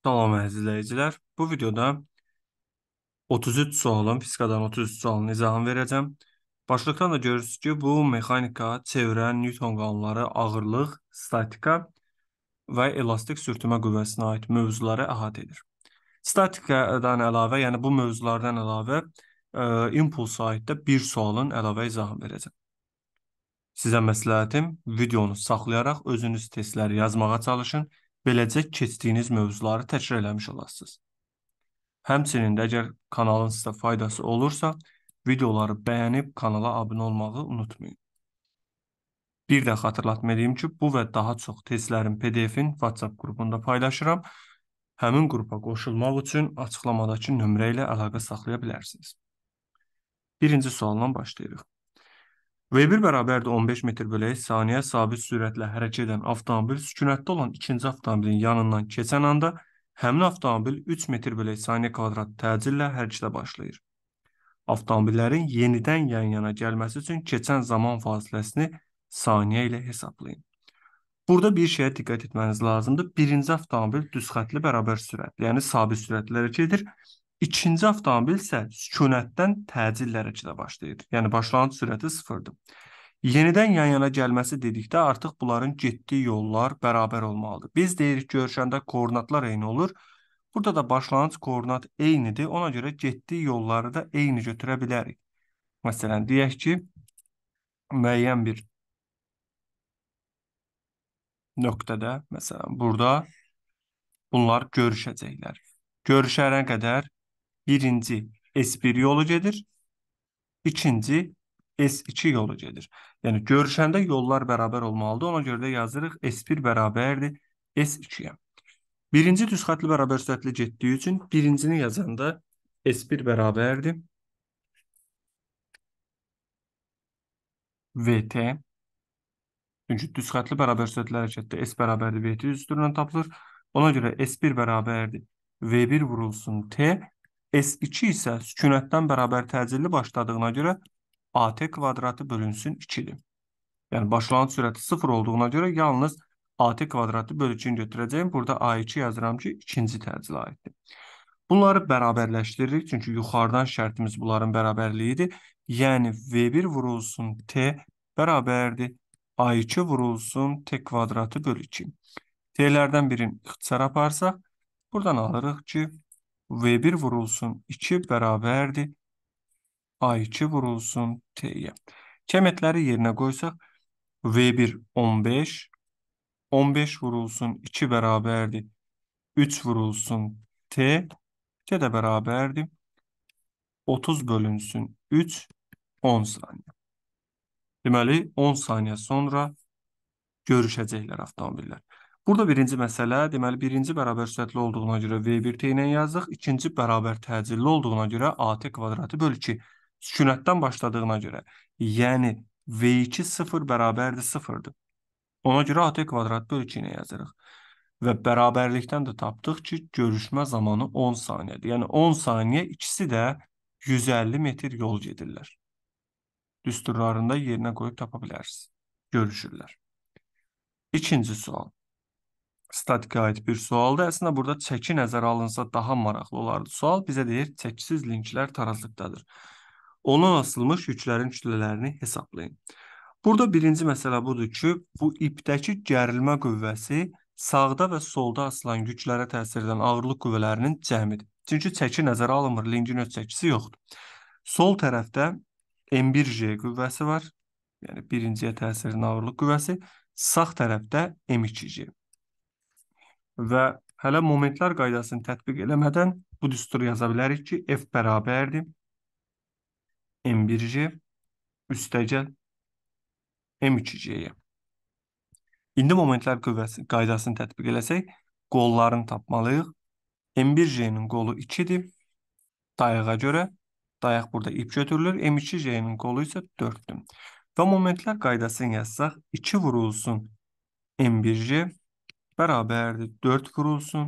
Salam əziz izləyicilər. Bu videoda 33 sualın, fizikadan 33 sualın izahını verəcəm. Başlıqdan da görürsünüz ki, bu mexanika, çevrə, Newton qanunları, ağırlıq, statika və elastik sürtünmə qüvvəsinə aid mövzuları əhatə edir. Statikadan əlavə, yəni bu mövzulardan əlavə e, impulsa aid də bir sualın əlavə izahını verəcəm. Sizə məsləhətim, videonu saxlayaraq özünüz testləri yazmağa çalışın. Beləcə keçdiyiniz mövzuları təkrar eləmiş olasınız. Həmçinin də əgər kanalın sizə faydası olursa, videoları bəyənib kanala abunə olmağı unutmayın. Bir də xatırlatma edeyim ki, bu və daha çox testlərin PDF-in WhatsApp qrupunda paylaşıram. Həmin qrupa qoşulmaq üçün açıqlamadakı nömrə ilə əlaqə saxlaya bilərsiniz. Birinci sualla başlayırıq. V1 bərabərdir 15 metr böləyə saniyə sabit sürətlə hərəkət edən avtomobil sükunətdə olan ikinci avtomobilin yanından keçən anda həmin avtomobil 3 metr böləyə saniyə kvadrat təcillə hərəkətə başlayır. Avtomobillərin yenidən yan-yana gəlməsi üçün keçən zaman fasiləsini saniyə ilə hesablayın. Burada bir şeyə diqqət etməniz lazımdır. Birinci avtomobil düz xəttli bərabər sürətli, yəni sabit sürətlə hərəkət edir. İkinci avtomobil isə sükunətdən təcil dərəcədə başlayır. Yəni başlanğıc sürəti sıfırdır. Yenidən yan-yana gəlməsi dedikdə artıq bunların getdiyi yollar bərabər olmalıdır. Biz deyirik görüşəndə koordinatlar eyni olur. Burada da başlanğıc koordinat eynidir. Ona görə getdiyi yolları da eyni götürə bilərik. Məsələn, deyək ki, müəyyən bir nöqtədə, məsələn, burada bunlar görüşəcəklər. Görüşərən qədər Birinci S1 yolu gedir. İkinci S2 yolu gedir. Yəni görüşəndə yollar bərabər olmalıdır. Ona görə də yazırıq S1 bərabərdir S2-yə. Birinci düz xətli bərabər sürətli getdiyi üçün birincini yazanda S1 bərabərdir VT. Çünki düz xətli bərabər sürətli hərəkətdə S bərabərdir VT üzrünə tapılır. Ona görə S1 bərabərdir V1 vurulsun T S2 isə sükunətdən bərabər təcilli başladığına görə AT kvadratı bölünsün 2-dir. Yəni başlanğıc sürəti 0 olduğuna görə yalnız AT kvadratı bölükünü götürəcəyim. Burada A2 yazıram ki, ikinci təcillə aiddir. Bunları bərabərləşdiririk, çünki yuxarıdan şərtimiz bunların bərabərliyidir. Yəni V1 vurulsun T bərabərdir A2 vurulsun T kvadratı bölü 2. T'lərdən birini ixtisar aparsaq, buradan alırıq ki, V1 vurulsun 2 bərabərdir. A2 vurulsun T-yə. Kəmətləri yerinə qoysaq, V1 15, 15 vurulsun 2 bərabərdir. 3 vurulsun T, T də bərabərdir. 30 bölünsün 3, 10 saniyə. Deməli, 10 saniyə sonra görüşəcəklər avtomobillər. Burada birinci məsələ, deməli birinci bərabər sürətli olduğuna görə V1T ilə yazdıq, ikinci bərabər təcilli olduğuna görə AT kvadratı böl 2 sükunətdən başladığına görə, yəni V2 0 bərabərdir 0-dır. Ona görə AT kvadrat böl 2 ilə yazırıq. Və bərabərlikdən də tapdıq ki, görüşmə zamanı 10 saniyədir. Yəni 10 saniyə ikisi də 150 metr yol gedirlər. Düsturlarında yerinə qoyub tapa bilərsiniz. Görüşürlər. İkinci sual statika aid bir sualdır. Əslində burada çəki nəzərə alınsa daha maraqlı olardı. Sual bizə deyir, çəkisiz linklər tarazlıqdadır. Ona asılmış yüklərin kütlələrini hesablayın. Burada birinci məsələ budur ki, bu ipdəki gərilmə qüvvəsi sağda və solda asılan yüklərə təsir edən ağırlıq qüvvələrinin cəmidir. Çünki çəki nəzərə alınmır, linkin öz çəkisi yoxdur. Sol tərəfdə M1J qüvvəsi var, yəni birinciyə təsirin ağırlıq qüvvəsi, sağ tərəfdə M2J və hələ momentlər qaydasını tətbiq eləmədən bu düsturu yaza bilərik ki, F bərabərdir. M1C üstəgəl M2C-yə. İndi momentlər qüvvəsi qaydasını tətbiq eləsək, qollarını tapmalıyıq. M1C-nin qolu 2-dir. Dayağa görə dayaq burada ip götürülür. M2C-nin qolu isə 4-dür. Və momentlər qaydasını yazsaq, 2 vurulsun M1C, bərabərdir 4 vurulsun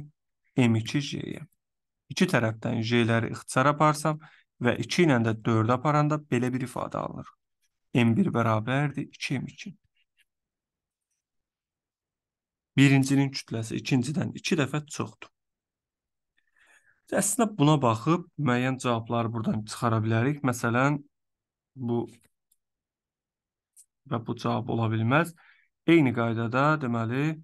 M2J-yə. İki tərəfdən J-ləri ixtisar aparsam və 2 ilə də 4 aparanda belə bir ifadə alınır. M1 bərabərdir 2M2. Birincinin kütləsi ikincidən 2 iki dəfə çoxdur. Əslində buna baxıb müəyyən cavabları buradan çıxara bilərik. Məsələn, bu və bu cavab ola bilməz. Eyni qaydada deməli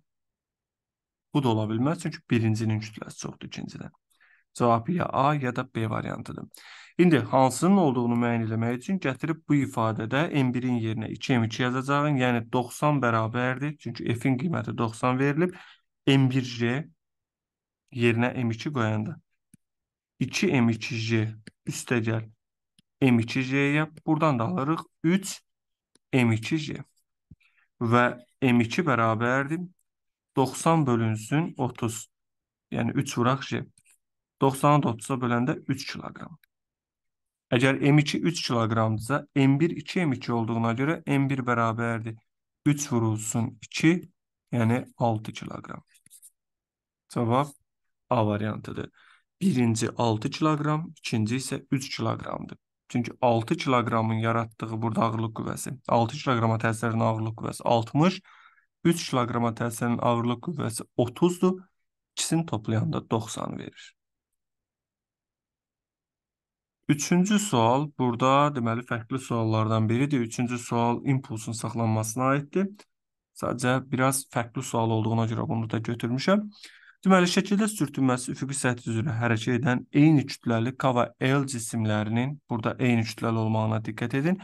Bu da ola bilməz, çünki birincinin kütləsi çoxdur ikincidən. Cavab ya A ya da B variantıdır. İndi hansının olduğunu müəyyən eləmək üçün gətirib bu ifadədə M1-in yerinə 2M2 yazacağın, yəni 90 bərabərdir. Çünki F-in qiyməti 90 verilib. M1J yerinə M2 qoyanda 2M2J üstə gəl M2J-yə. Buradan da alırıq 3M2J və M2 bərabərdir 90 bölünsün 30. Yəni 3 vuraq ki, 90-ı da 30-a böləndə 3 kiloqram. Əgər M2 3 kiloqramdırsa, M1 2M2 olduğuna görə M1 bərabərdir. 3 vurulsun 2, yəni 6 kiloqram. Cavab A variantıdır. Birinci 6 kiloqram, ikinci isə 3 kiloqramdır. Çünki 6 kiloqramın yaratdığı burada ağırlıq qüvvəsi, 6 kiloqrama təsirinin ağırlıq qüvvəsi 60 kiloqram 3 kiloqrama təsirin ağırlıq qüvvəsi 30-dur. İkisini toplayanda 90 verir. Üçüncü sual burada deməli fərqli suallardan biridir. Üçüncü sual impulsun saxlanmasına aiddir. Sadəcə biraz fərqli sual olduğuna görə bunu da götürmüşəm. Deməli, şəkildə sürtünməsi üfüqi səthi üzrə hərəkət edən eyni kütləli K və L cisimlərinin, burada eyni kütləli olmağına diqqət edin,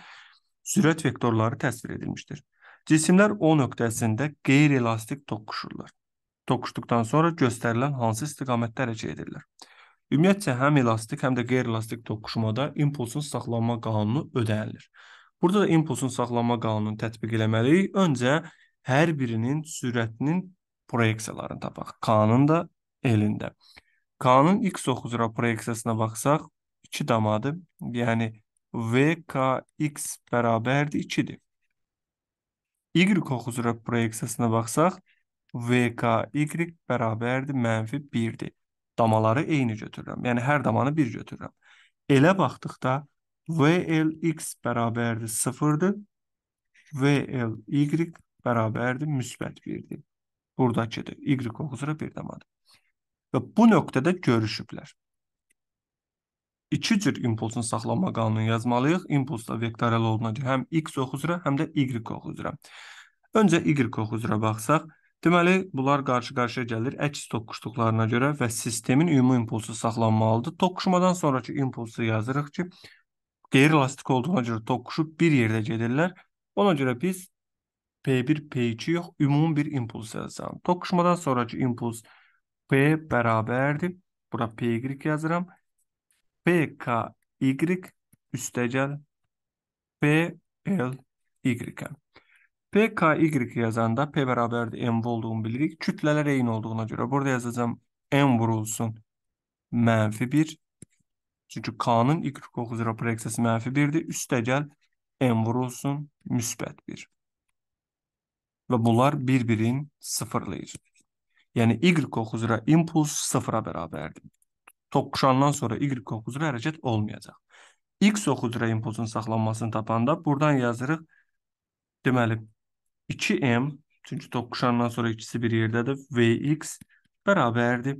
sürət vektorları təsvir edilmişdir. Cisimlər O nöqtəsində qeyri-elastik toqquşurlar. Toqquşduqdan sonra göstərilən hansı istiqamətdə hərəkət edirlər? Ümumiyyətcə həm elastik, həm də qeyri-elastik toqquşmada impulsun saxlanma qanunu ödənilir. Burada da impulsun saxlanma qanununu tətbiq eləməliyik. Öncə hər birinin sürətinin proyeksiyalarını tapaq. K-nın da elində. K-nın x oxuzura proyeksiyasına baxsaq 2 damadır. Yəni VKX bərabərdir 2-dir. Y oxu üzrə proyeksiyasına baxsaq, VKY bərabərdir mənfi 1-dir. Damaları eyni götürürəm. Yəni, hər damanı 1 götürürəm. Elə baxdıqda VLX bərabərdir 0-dır. VLY bərabərdir müsbət 1-dir. Buradakıdır. Y oxu üzrə 1 damadır. Və bu nöqtədə görüşüblər. İki cür impulsun saxlanma qanunu yazmalıyıq. İmpuls da vektorial olunacaq. Həm x oxu üzrə, həm də y oxu üzrə. Öncə y oxu üzrə baxsaq, deməli bunlar qarşı-qarşıya gəlir, əks toqquşduqlarına görə və sistemin ümumi impulsu saxlanmalıdır. Toqquşmadan sonrakı impulsu yazırıq ki, qeyri-elastik olduğuna görə toqquşub bir yerdə gedirlər. Ona görə biz P1, P2 yox, ümumi bir impuls yazacağım. Toqquşmadan sonrakı impuls P bərabərdir. Bura P y yazıram. P k y. üstecel k y yazanda P beraberdir M olduğunu bilirik. Kütlələr eyni olduğuna göre burada yazacağım M vurulsun mənfi 1. Çünkü K-nın Y oxu 0 proyeksiyası mənfi 1-dir. M vurulsun müsbət 1. Ve bunlar bir-birin sıfırlayır. Yəni Y oxu impuls sıfıra bərabərdir. toqquşandan sonra y oxuzura hərəkət olmayacaq. X oxuzura impulsun saxlanmasını tapanda buradan yazırıq. Deməli 2M çünki toqquşandan sonra ikisi bir yerdədir. Vx bərabərdir.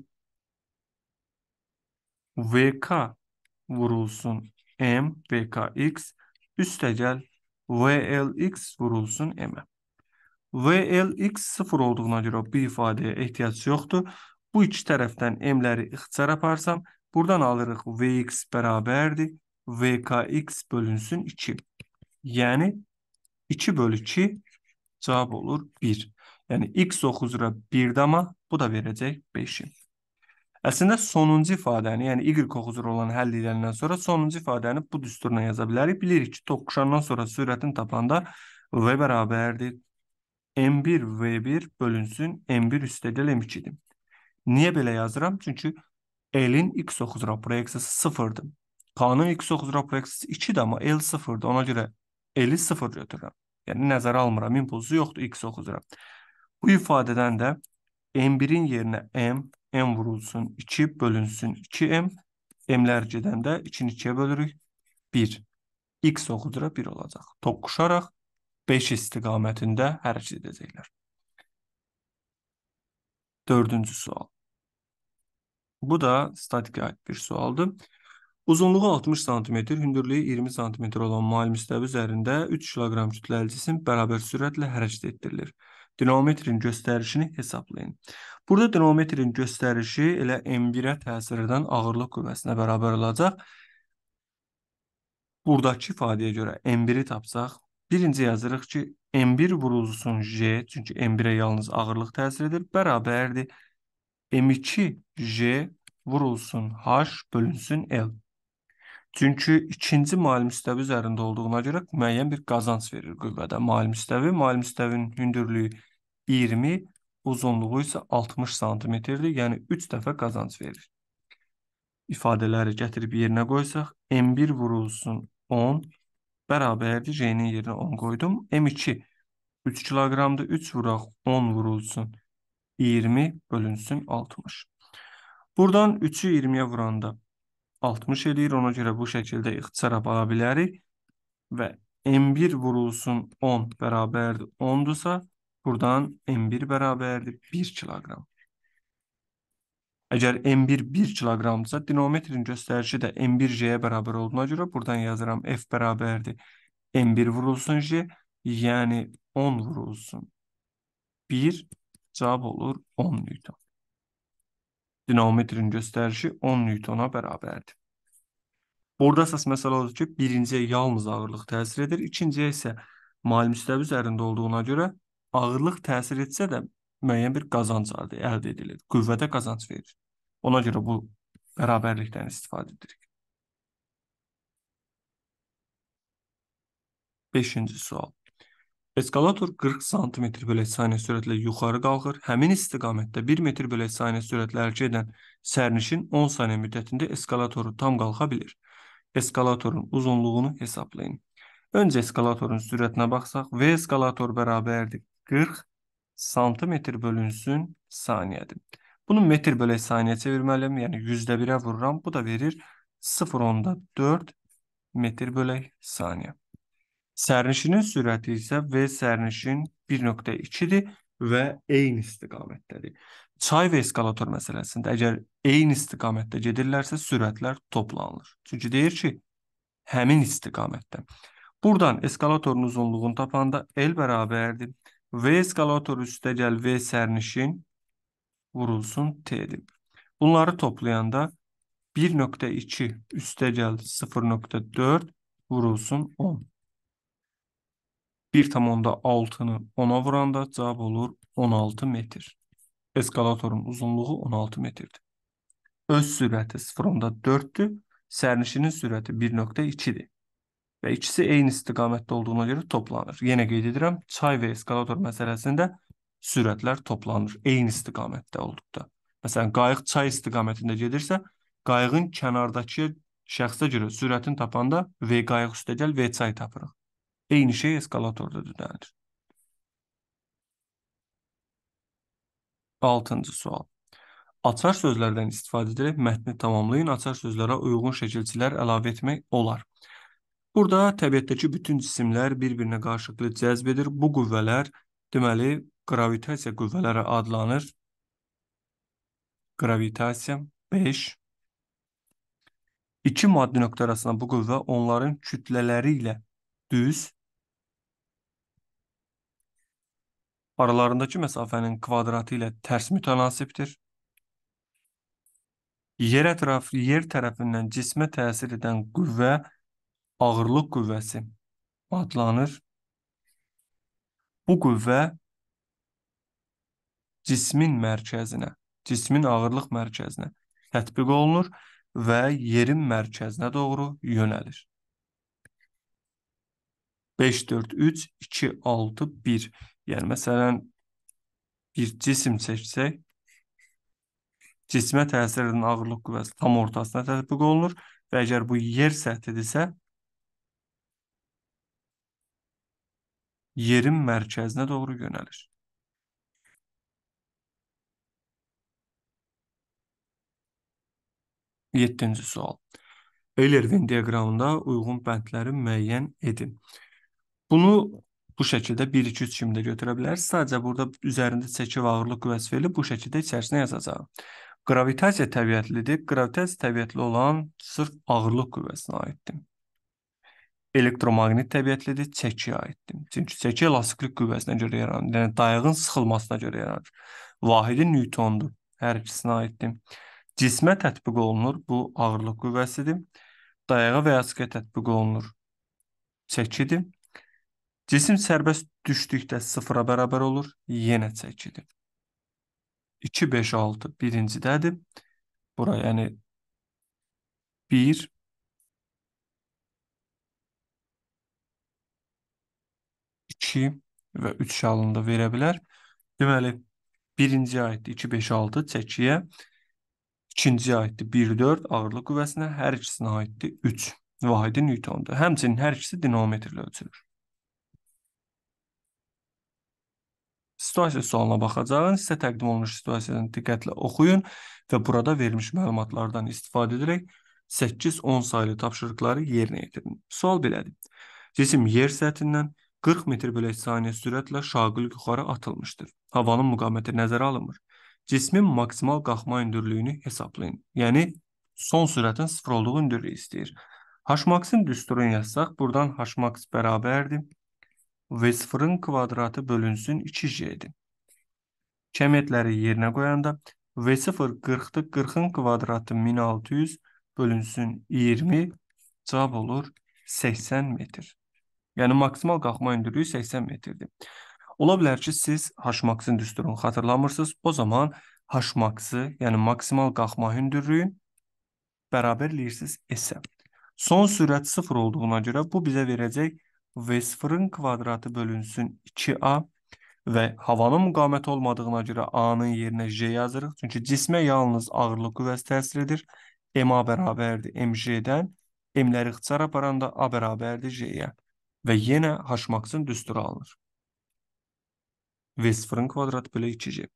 Vk vurulsun M, Vkx üstəgəl Vlx vurulsun M-ə. Vlx 0 olduğuna görə bu ifadəyə ehtiyac yoxdur. Bu iki tərəfdən m-ləri ixtisar aparsam, buradan alırıq vx bərabərdir. vkx bölünsün 2. Yəni 2 bölü 2 cavab olur 1. Yəni x 9 üzrə 1-də amma bu da verəcək 5-i. Əslində sonuncu ifadəni, yəni y 9 üzrə olan həll ediləndən sonra sonuncu ifadəni bu düsturla yaza bilərik. Bilirik ki, toqquşandan sonra sürətini tapanda v bərabərdir m1 v1 bölünsün m1 üstəgəl m2-dir. Niyə belə yazıram? Çünki L-in x9 üzrə proyeksiyası 0-dır. K-nın x9 üzrə proyeksiyası 2-dir, amma L 0-dır. Ona görə L-i 0 götürürəm. Yəni nəzərə almıram, impulsu yoxdur x9 üzrə. Bu ifadədən də m1-in yerinə m, m vurulsun, 2 bölünsün 2m, m-lər gedəndə 2-ni 2-yə bölürük, 1. x oxudura 1 olacaq. Toqquşaraq 5 istiqamətində hərəkət edəcəklər. Dördüncü sual. Bu da statikə aid bir sualdır. Uzunluğu 60 sm, hündürlüyü 20 sm olan mail müstəvi üzərində 3 kiloqram kütləli cisim bərabər sürətlə hərəkət etdirilir. Dinamometrin göstərişini hesablayın. Burada dinamometrin göstərişi elə M1-ə təsir edən ağırlıq qüvvəsinə bərabər olacaq. Buradakı ifadəyə görə M1-i tapsaq, birinci yazırıq ki, M1 vurulsun J, çünki M1-ə yalnız ağırlıq təsir edir, bərabərdir M2J vurulsun H bölünsün L. Çünki ikinci mail müstəvi üzərində olduğuna görə müəyyən bir qazanc verir qüvvədə. Mail müstəvi, mail müstəvinin hündürlüyü 20, uzunluğu isə 60 santimetrdir, yəni 3 dəfə qazanc verir. İfadələri gətirib yerinə qoysaq, M1 vurulsun 10, bərabərdir, J-nin yerinə 10 qoydum. M2 3 kiloqramdır, 3 vuraq 10 vurulsun 20 bölünsün 60. Buradan 3-ü 20-yə vuranda 60 eləyir. Ona görə bu şəkildə ixtisara ala bilərik. Və M1 vurulsun 10 bərabərdir 10-dursa, buradan M1 bərabərdir 1 kiloqram. Əgər M1 1 kiloqramdırsa, dinometrin göstərişi də M1J-yə bərabər olduğuna görə buradan yazıram F bərabərdir. M1 vurulsun J, yəni 10 vurulsun 1 Cavab olur 10 Newton. Dinamometrin göstərişi 10 Newtona bərabərdir. Burada əsas məsələ odur ki, birinciyə yalnız ağırlıq təsir edir, ikinciyə isə mal müstəvi üzərində olduğuna görə ağırlıq təsir etsə də müəyyən bir qazanc əldə edilir. Qüvvətə qazanc verir. Ona görə bu bərabərlikdən istifadə edirik. 5-ci sual. Eskalator 40 sm bölək saniyə sürətlə yuxarı qalxır. Həmin istiqamətdə 1 metr bölək saniyə sürətlə hərəkət edən sərnişin 10 saniyə müddətində eskalatoru tam qalxa bilir. Eskalatorun uzunluğunu hesablayın. Öncə eskalatorun sürətinə baxsaq, V eskalator bərabərdir 40 sm bölünsün saniyədir. Bunu metr bölək saniyə çevirməliyəm, yəni 100-də 1-ə vururam. Bu da verir 0.4 metr bölək saniyə. Sərnişinin sürəti isə V sərnişin 1.2-dir və eyni istiqamətdədir. Çay və eskalator məsələsində əgər eyni istiqamətdə gedirlərsə sürətlər toplanılır. Çünki deyir ki, həmin istiqamətdə. Buradan eskalatorun uzunluğunu tapanda L bərabərdir. V eskalator üstə gəl V sərnişin vurulsun T-dir. Bunları toplayanda 1.2 üstə gəl 0.4 vurulsun 10. 1,6-nı 10-a vuranda cavab olur 16 metr. Eskalatorun uzunluğu 16 metrdir. Öz sürəti 0,4-dür. Sərnişinin sürəti 1,2-dir. Və ikisi eyni istiqamətdə olduğuna görə toplanır. Yenə qeyd edirəm, çay və eskalator məsələsində sürətlər toplanır eyni istiqamətdə olduqda. Məsələn, qayıq çay istiqamətində gedirsə, qayığın kənardakı şəxsə görə sürətini tapanda V qayıq üstəgəl V çay tapırıq. Eyni şey eskalatorda düzəlir. 6-cı sual. Açar sözlərdən istifadə edərək mətni tamamlayın. Açar sözlərə uyğun şəkilçilər əlavə etmək olar. Burada təbiətdəki bütün cisimlər bir-birinə qarşılıqlı cəzb edir. Bu qüvvələr, deməli, qravitasiya qüvvələri adlanır. Qravitasiya 5 İki maddi nöqtə arasında bu qüvvə onların kütlələri ilə düz aralarındakı məsafənin kvadratı ilə tərs mütənasibdir. Yer ətraf yer tərəfindən cismə təsir edən qüvvə ağırlıq qüvvəsi adlanır. Bu qüvvə cismin mərkəzinə, cismin ağırlıq mərkəzinə tətbiq olunur və yerin mərkəzinə doğru yönəlir. 5, 4, 3, 2, 6, 1. Yəni, məsələn, bir cisim çəksək, cismə təsir edən ağırlıq qüvvəsi tam ortasına tətbiq olunur və əgər bu yer səthidirsə, yerin mərkəzinə doğru yönəlir. Yeddinci sual. Ellervin diaqramında uyğun bəndləri müəyyən edin. Bunu bu şəkildə 1-2-3 kimi də götürə bilərik. Sadəcə burada üzərində çəki və ağırlıq qüvvəsi verilib, bu şəkildə içərisinə yazacağıq. Qravitasiya təbiətlidir. Qravitasiya təbiətli olan sırf ağırlıq qüvvəsinə aiddir. Elektromaqnit təbiətlidir, çəkiyə aiddir. Çünki çəki elastiklik qüvvəsinə görə yaranır, yəni dayağın sıxılmasına görə yaranır. Vahidi Newtondur, hər ikisinə aiddir. Cismə tətbiq olunur, bu ağırlıq qüvvəsidir. Dayağa və ya sıxıya tətbiq olunur, çəkidir Cisim sərbəst düşdükdə sıfıra bərabər olur, yenə çəkidir. 2, 5, 6 birincidədir. Bura yəni 1, 2 və 3 şalında verə bilər. Deməli, birinciyə aiddir 2, 5, 6 çəkiyə, ikinciyə aiddir 1, 4 ağırlıq qüvvəsinə, hər ikisinə aiddir 3 vahidi newtondur. Həmçinin hər ikisi dinamometrlə ölçülür. Situasiya sualına baxacağın, sizə təqdim olunmuş situasiyanı diqqətlə oxuyun və burada verilmiş məlumatlardan istifadə edərək 8-10 saylı tapşırıqları yerinə yetirin. Sual belədir. Cisim yer səthindən 40 metr bölək saniyə sürətlə şaqül yuxarı atılmışdır. Havanın müqaməti nəzərə alınmır. Cismin maksimal qalxma hündürlüyünü hesablayın. Yəni son sürətin 0 olduğu hündürlüyü istəyir. Hmax-in düsturunu yazsaq, buradan Hmax bərabərdir və sıfırın kvadratı bölünsün 2J-dir. Kəmiyyətləri yerinə qoyanda V0 40-dır, 40-ın kvadratı 1600 bölünsün 20, cavab olur 80 metr. Yəni, maksimal qalxma hündürlüyü 80 metrdir. Ola bilər ki, siz H-maxın düsturunu xatırlamırsınız. O zaman H-maxı, yəni maksimal qalxma hündürlüyün bərabərləyirsiniz S-ə. Son sürət 0 olduğuna görə bu bizə verəcək V sıfırın kvadratı bölünsün 2A və havanın müqaməti olmadığına görə A-nın yerinə J yazırıq. Çünki cismə yalnız ağırlıq qüvvəsi təsir edir. MA bərabərdir MJ-dən. M-ləri ixtisar aparanda A bərabərdir J-yə. Və yenə H maksin düsturu alınır. V sıfırın kvadratı bölü 2J.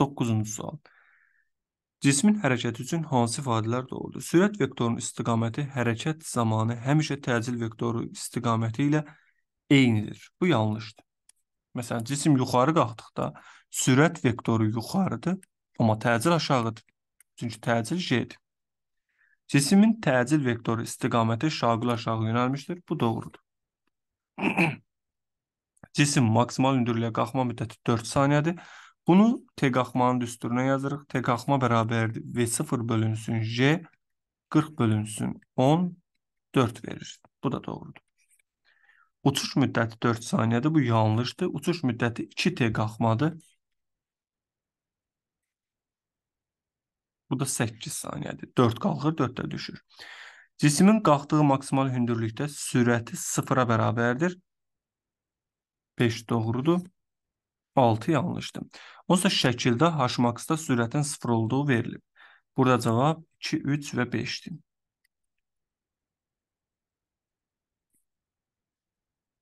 9-cu sual. Cismin hərəkəti üçün hansı ifadələr doğrudur? Sürət vektorunun istiqaməti hərəkət zamanı həmişə təcil vektoru istiqaməti ilə eynidir. Bu yanlışdır. Məsələn, cisim yuxarı qalxdıqda sürət vektoru yuxarıdır, amma təcil aşağıdır. Çünki təcil j-dir. Cisimin təcil vektoru istiqaməti şaqül aşağı yönəlmişdir. Bu doğrudur. Cisim maksimal hündürlüyə qalxma müddəti 4 saniyədir. Bunu T qalxmanın düsturuna yazırıq. T qalxma bərabərdir. V0 bölünsün J, 40 bölünsün 10, 4 verir. Bu da doğrudur. Uçuş müddəti 4 saniyədir. Bu yanlışdır. Uçuş müddəti 2T qalxmadır. Bu da 8 saniyədir. 4 qalxır, 4 də düşür. Cismin qalxdığı maksimal hündürlükdə sürəti 0-a bərabərdir. 5 doğrudur. 6 yanlışdır. Oysa şəkildə Haşmaqsda sürətin 0 olduğu verilib. Burada cavab 2, 3 və 5-dir.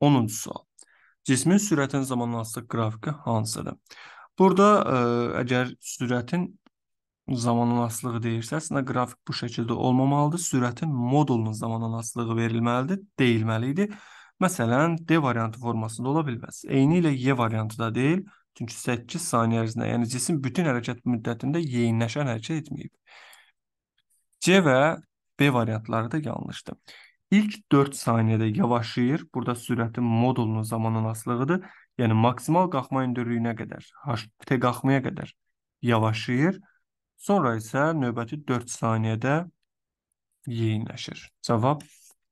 10-cu sual. Cismin sürətin zamanlansıq qrafiki hansıdır? Burada ə, e, əgər sürətin zamanlanasılığı deyirsəz, nə qrafik bu şəkildə olmamalıdır. Sürətin modulunun zamanlanasılığı verilməlidir, deyilməli idi. Məsələn, D variantı formasında ola bilməz. Eyni ilə Y variantı da deyil. Çünki 8 saniyə ərzində, yəni cisim bütün hərəkət müddətində yeyinləşən hərəkət etməyib. C və B variantları da yanlışdır. İlk 4 saniyədə yavaşlayır. Burada sürətin modulunun zamanın asılığıdır. Yəni maksimal qalxma hündürlüyünə qədər, HT qalxmaya qədər yavaşlayır. Sonra isə növbəti 4 saniyədə yeyinləşir. Cavab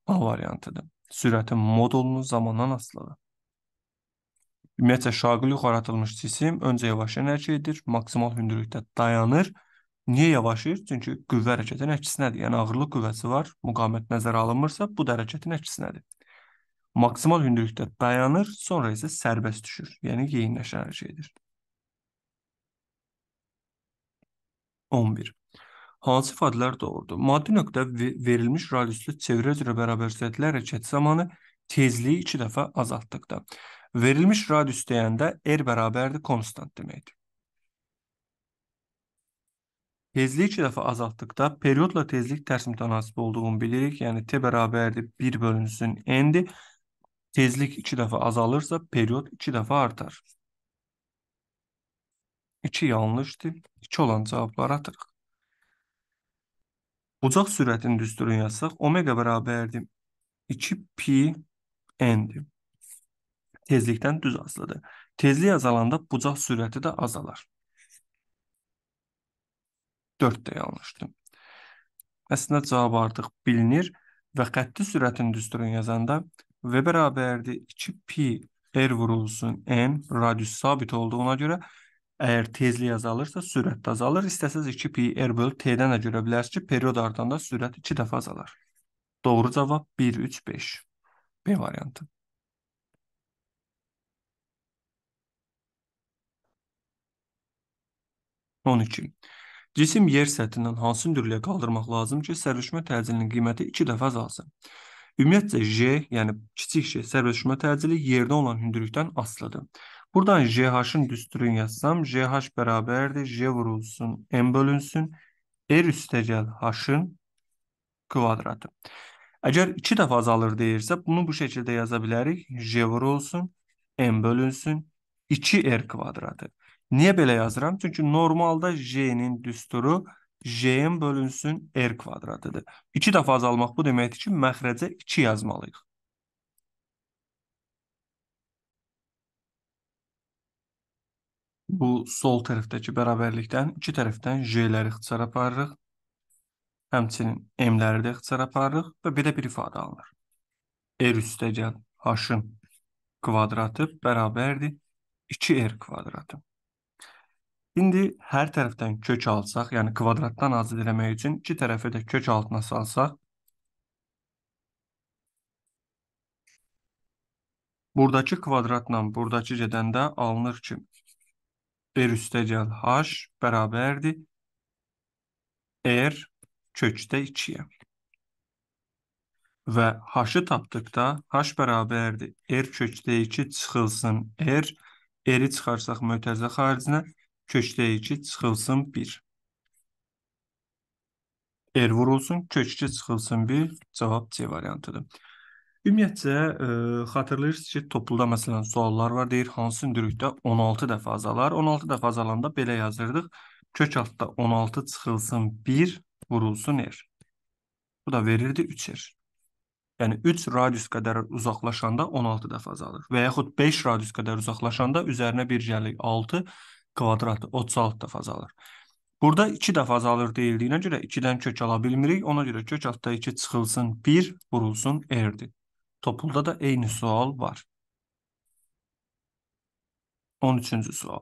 A variantıdır sürətin modulunun zamandan asılıdır. Ümumiyyətlə şaqil yuxarı atılmış cisim öncə yavaş hərəkət edir, maksimal hündürlükdə dayanır. Niyə yavaşır? Çünki qüvvə hərəkətin əksinədir. Yəni ağırlıq qüvvəsi var, müqavimət nəzərə alınmırsa, bu da hərəkətin əksinədir. Maksimal hündürlükdə dayanır, sonra isə sərbəst düşür. Yəni yeyinləşən hərəkət edir. 11 hansı faydalar doğurdu? Maddi nöqtədə verilmiş radiuslu çevrə üzrə bərabərliklər hərəkəti zamanı tezliyi 2 dəfə azaltdıqda verilmiş radius deyəndə r bərabərdir konstant deməkdir. Tezliyi 2 dəfə azaltdıqda periodla tezlik tərs mütənasib olduğunu bilirik. Yəni t bərabərdir 1 bölünsün n-dir. Tezlik 2 dəfə azalırsa period 2 dəfə artar. 2 yanlışdır. 2 olan cavabları atırıq. Bucaq sürətinin düsturunu yazsaq, omega bərabərdir 2 pi n-dir. Tezlikdən düz asılıdır. Tezlik azalanda bucaq sürəti də azalar. 4 də yanlışdır. Əslində cavab artıq bilinir və xətti sürətin düsturunu yazanda v bərabərdir 2 pi r vurulsun n radius sabit olduğuna görə Əgər tezlik azalırsa, sürət də azalır. İstəsəz 2 pi r böl t-dən də görə bilərsiniz ki, period ardanda sürət 2 dəfə azalar. Doğru cavab 1 3 5. B variantı. On iki. Cisim yer səthindən hansı hündürlüyə qaldırmaq lazım ki, sərvüşmə təcilinin qiyməti 2 dəfə azalsın? Ümumiyyətcə J, yəni kiçik J sərvüşmə təcili yerdə olan hündürlükdən asılıdır. Buradan JH'ın düsturunu yazsam JH beraberdir. J vurulsun. M bölünsün. R üstəgəl H-ın kvadratı. Əgər 2 dəfə azalır deyirsə, bunu bu şəkildə yaza bilərik. J vurulsun. M bölünsün. 2R kvadratı. Niyə belə yazıram? Çünki normalda J-nin düsturu J-n bölünsün R kvadratıdır. 2 dəfə azalmaq bu deməkdir ki, məxrəcə 2 yazmalıyıq. Bu sol tərəfdəki bərabərlikdən iki tərəfdən J-ləri ixtisar aparırıq. Həmçinin M-ləri də ixtisar aparırıq və belə bir ifadə alınır. R üstəgəl H-ın kvadratı bərabərdir 2R kvadratı. İndi hər tərəfdən kök alsaq, yəni kvadratdan azad eləmək üçün iki tərəfi də kök altına salsaq, buradakı kvadratla buradakı gedəndə alınır ki, B üstəcal H bərabərdir. R kökdə 2-yə. Və H-ı tapdıqda H bərabərdir. R kökdə 2 çıxılsın R. R-i çıxarsaq mötəzə xaricinə, kökdə 2 çıxılsın 1. R vurulsun, kök 2 çıxılsın 1. Cavab C variantıdır. Ümumiyyətcə ə, e, xatırlayırsınız ki, topluda məsələn suallar var deyir, hansı hündürlükdə 16 dəfə azalar. 16 dəfə azalanda belə yazırdıq. Kök altda 16 çıxılsın 1 vurulsun r. Er. Bu da verirdi 3r. Er. Yəni 3 radius qədər uzaqlaşanda 16 dəfə azalır və yaxud 5 radius qədər uzaqlaşanda üzərinə 1 gəlir 6 kvadrat 36 dəfə azalır. Burada 2 dəfə azalır deyildiyinə görə 2-dən kök ala bilmirik. Ona görə kök altda 2 çıxılsın 1 vurulsun r-dir. Topulda da eyni sual var. 13-cü sual.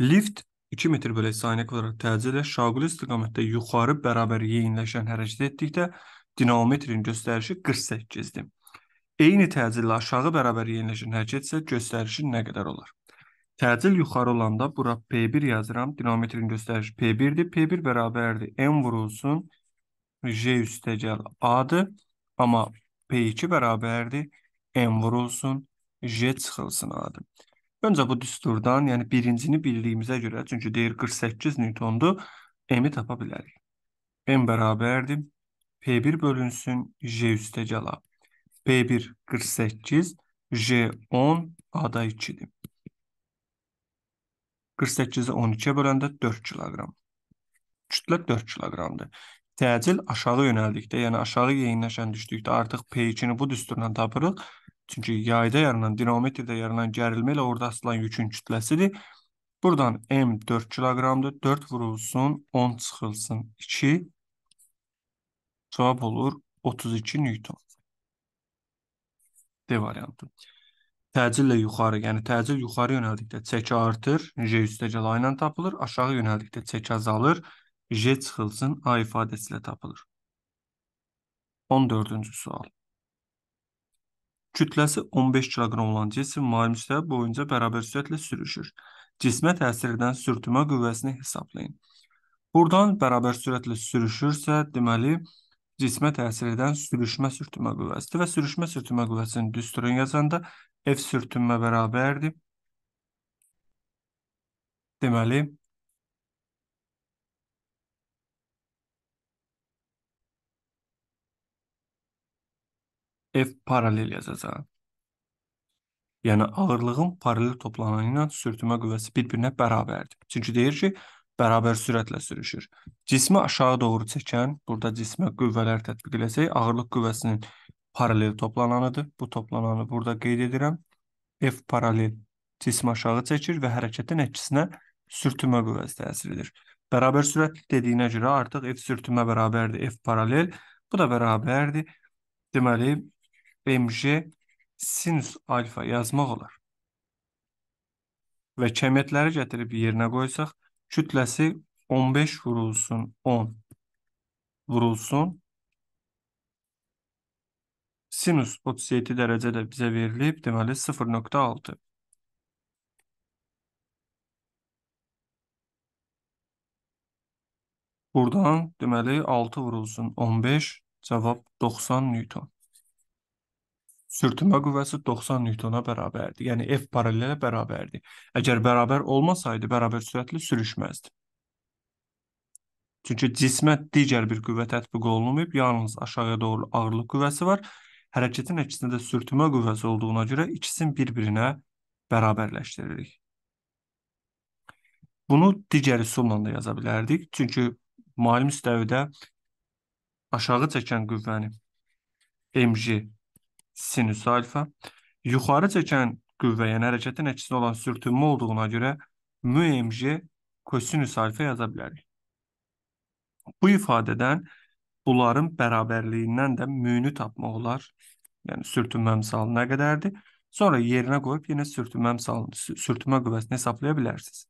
Lift 2 metr bölü saniyə kvadrat təcili şaquli istiqamətdə yuxarı bərabər yeyinləşən hərəkət etdikdə dinamometrin göstərişi 48-dir. Eyni təcillə aşağı bərabər yeyinləşən hərəkət isə göstərişi nə qədər olar? Təcil yuxarı olanda bura P1 yazıram. Dinamometrin göstərişi P1-dir. P1 bərabərdir. M vurulsun J üstəgəl A-dır. Amma P2 bərabərdir, M vurulsun, J çıxılsın adı. Öncə bu düsturdan, yəni birincini bildiyimizə görə, çünki deyir 48 Newtondur, M-i tapa bilərik. M bərabərdir, P1 bölünsün, J üstə gəlab. P1 48, J 10, A-da 2-dir. 48-i 12-yə böləndə 4 kiloqram. Kütlə 4 kiloqramdır təcil aşağı yönəldikdə, yəni aşağı yeyinləşən düşdükdə artıq P2-ni bu düsturla tapırıq. Çünki yayda yaranan, dinamometrdə yaranan gərilmə ilə orada asılan yükün kütləsidir. Buradan M 4 kiloqramdır. 4 vurulsun, 10 çıxılsın. 2 cavab olur 32 newton. D variantı. Təcillə yuxarı, yəni təcil yuxarı yönəldikdə çəki artır, J üstəgəl ayla tapılır, aşağı yönəldikdə çəki azalır. J çıxılsın A ifadəsi ilə tapılır. 14-cü sual. Kütləsi 15 kiloqram olan cisim mail müstəvi boyunca bərabər sürətlə sürüşür. Cismə təsir edən sürtünmə qüvvəsini hesablayın. Buradan bərabər sürətlə sürüşürsə, deməli cismə təsir edən sürüşmə sürtünmə qüvvəsidir və sürüşmə sürtünmə qüvvəsinin düsturunu yazanda F sürtünmə bərabərdir. Deməli F paralel yazacağam. Yəni ağırlığın paralel toplananı ilə sürtünmə qüvvəsi bir-birinə bərabərdir. Çünki deyir ki, bərabər sürətlə sürüşür. Cismi aşağı doğru çəkən, burada cismə qüvvələr tətbiq eləsək, ağırlıq qüvvəsinin paralel toplananıdır. Bu toplananı burada qeyd edirəm. F paralel cismi aşağı çəkir və hərəkətin əkisinə sürtünmə qüvvəsi təsir edir. Bərabər sürət dediyinə görə artıq F sürtünmə bərabərdir F paralel. Bu da bərabərdir. Deməli, MJ sinus alfa yazmaq olar. Və kəmiyyətləri gətirib yerinə qoysaq, kütləsi 15 vurulsun 10 vurulsun. Sinus 37 dərəcədə bizə verilib, deməli 0.6. Buradan deməli 6 vurulsun 15, cavab 90 newton sürtünmə qüvvəsi 90 Newtona bərabərdir. Yəni F parallelə bərabərdir. Əgər bərabər olmasaydı, bərabər sürətli sürüşməzdi. Çünki cismə digər bir qüvvə tətbiq olunmayıb, yalnız aşağıya doğru ağırlıq qüvvəsi var. Hərəkətin əksinə də sürtünmə qüvvəsi olduğuna görə ikisini bir-birinə bərabərləşdiririk. Bunu digər üsulla da yaza bilərdik. Çünki mali müstəvidə aşağı çəkən qüvvəni mg sinüs alfa yuxarı çəkən qüvvəyə yəni hərəkətin əksisi olan sürtünmə olduğuna görə mg kosinüs alfa yaza bilərik. Bu ifadədən bunların bərabərliyindən də münü tapmaq olar. Yəni sürtünmə misalı nə qədərdir? Sonra yerinə qoyub yenə sürtünmə misalını, sürtünmə qüvvəsini hesablaya bilərsiniz.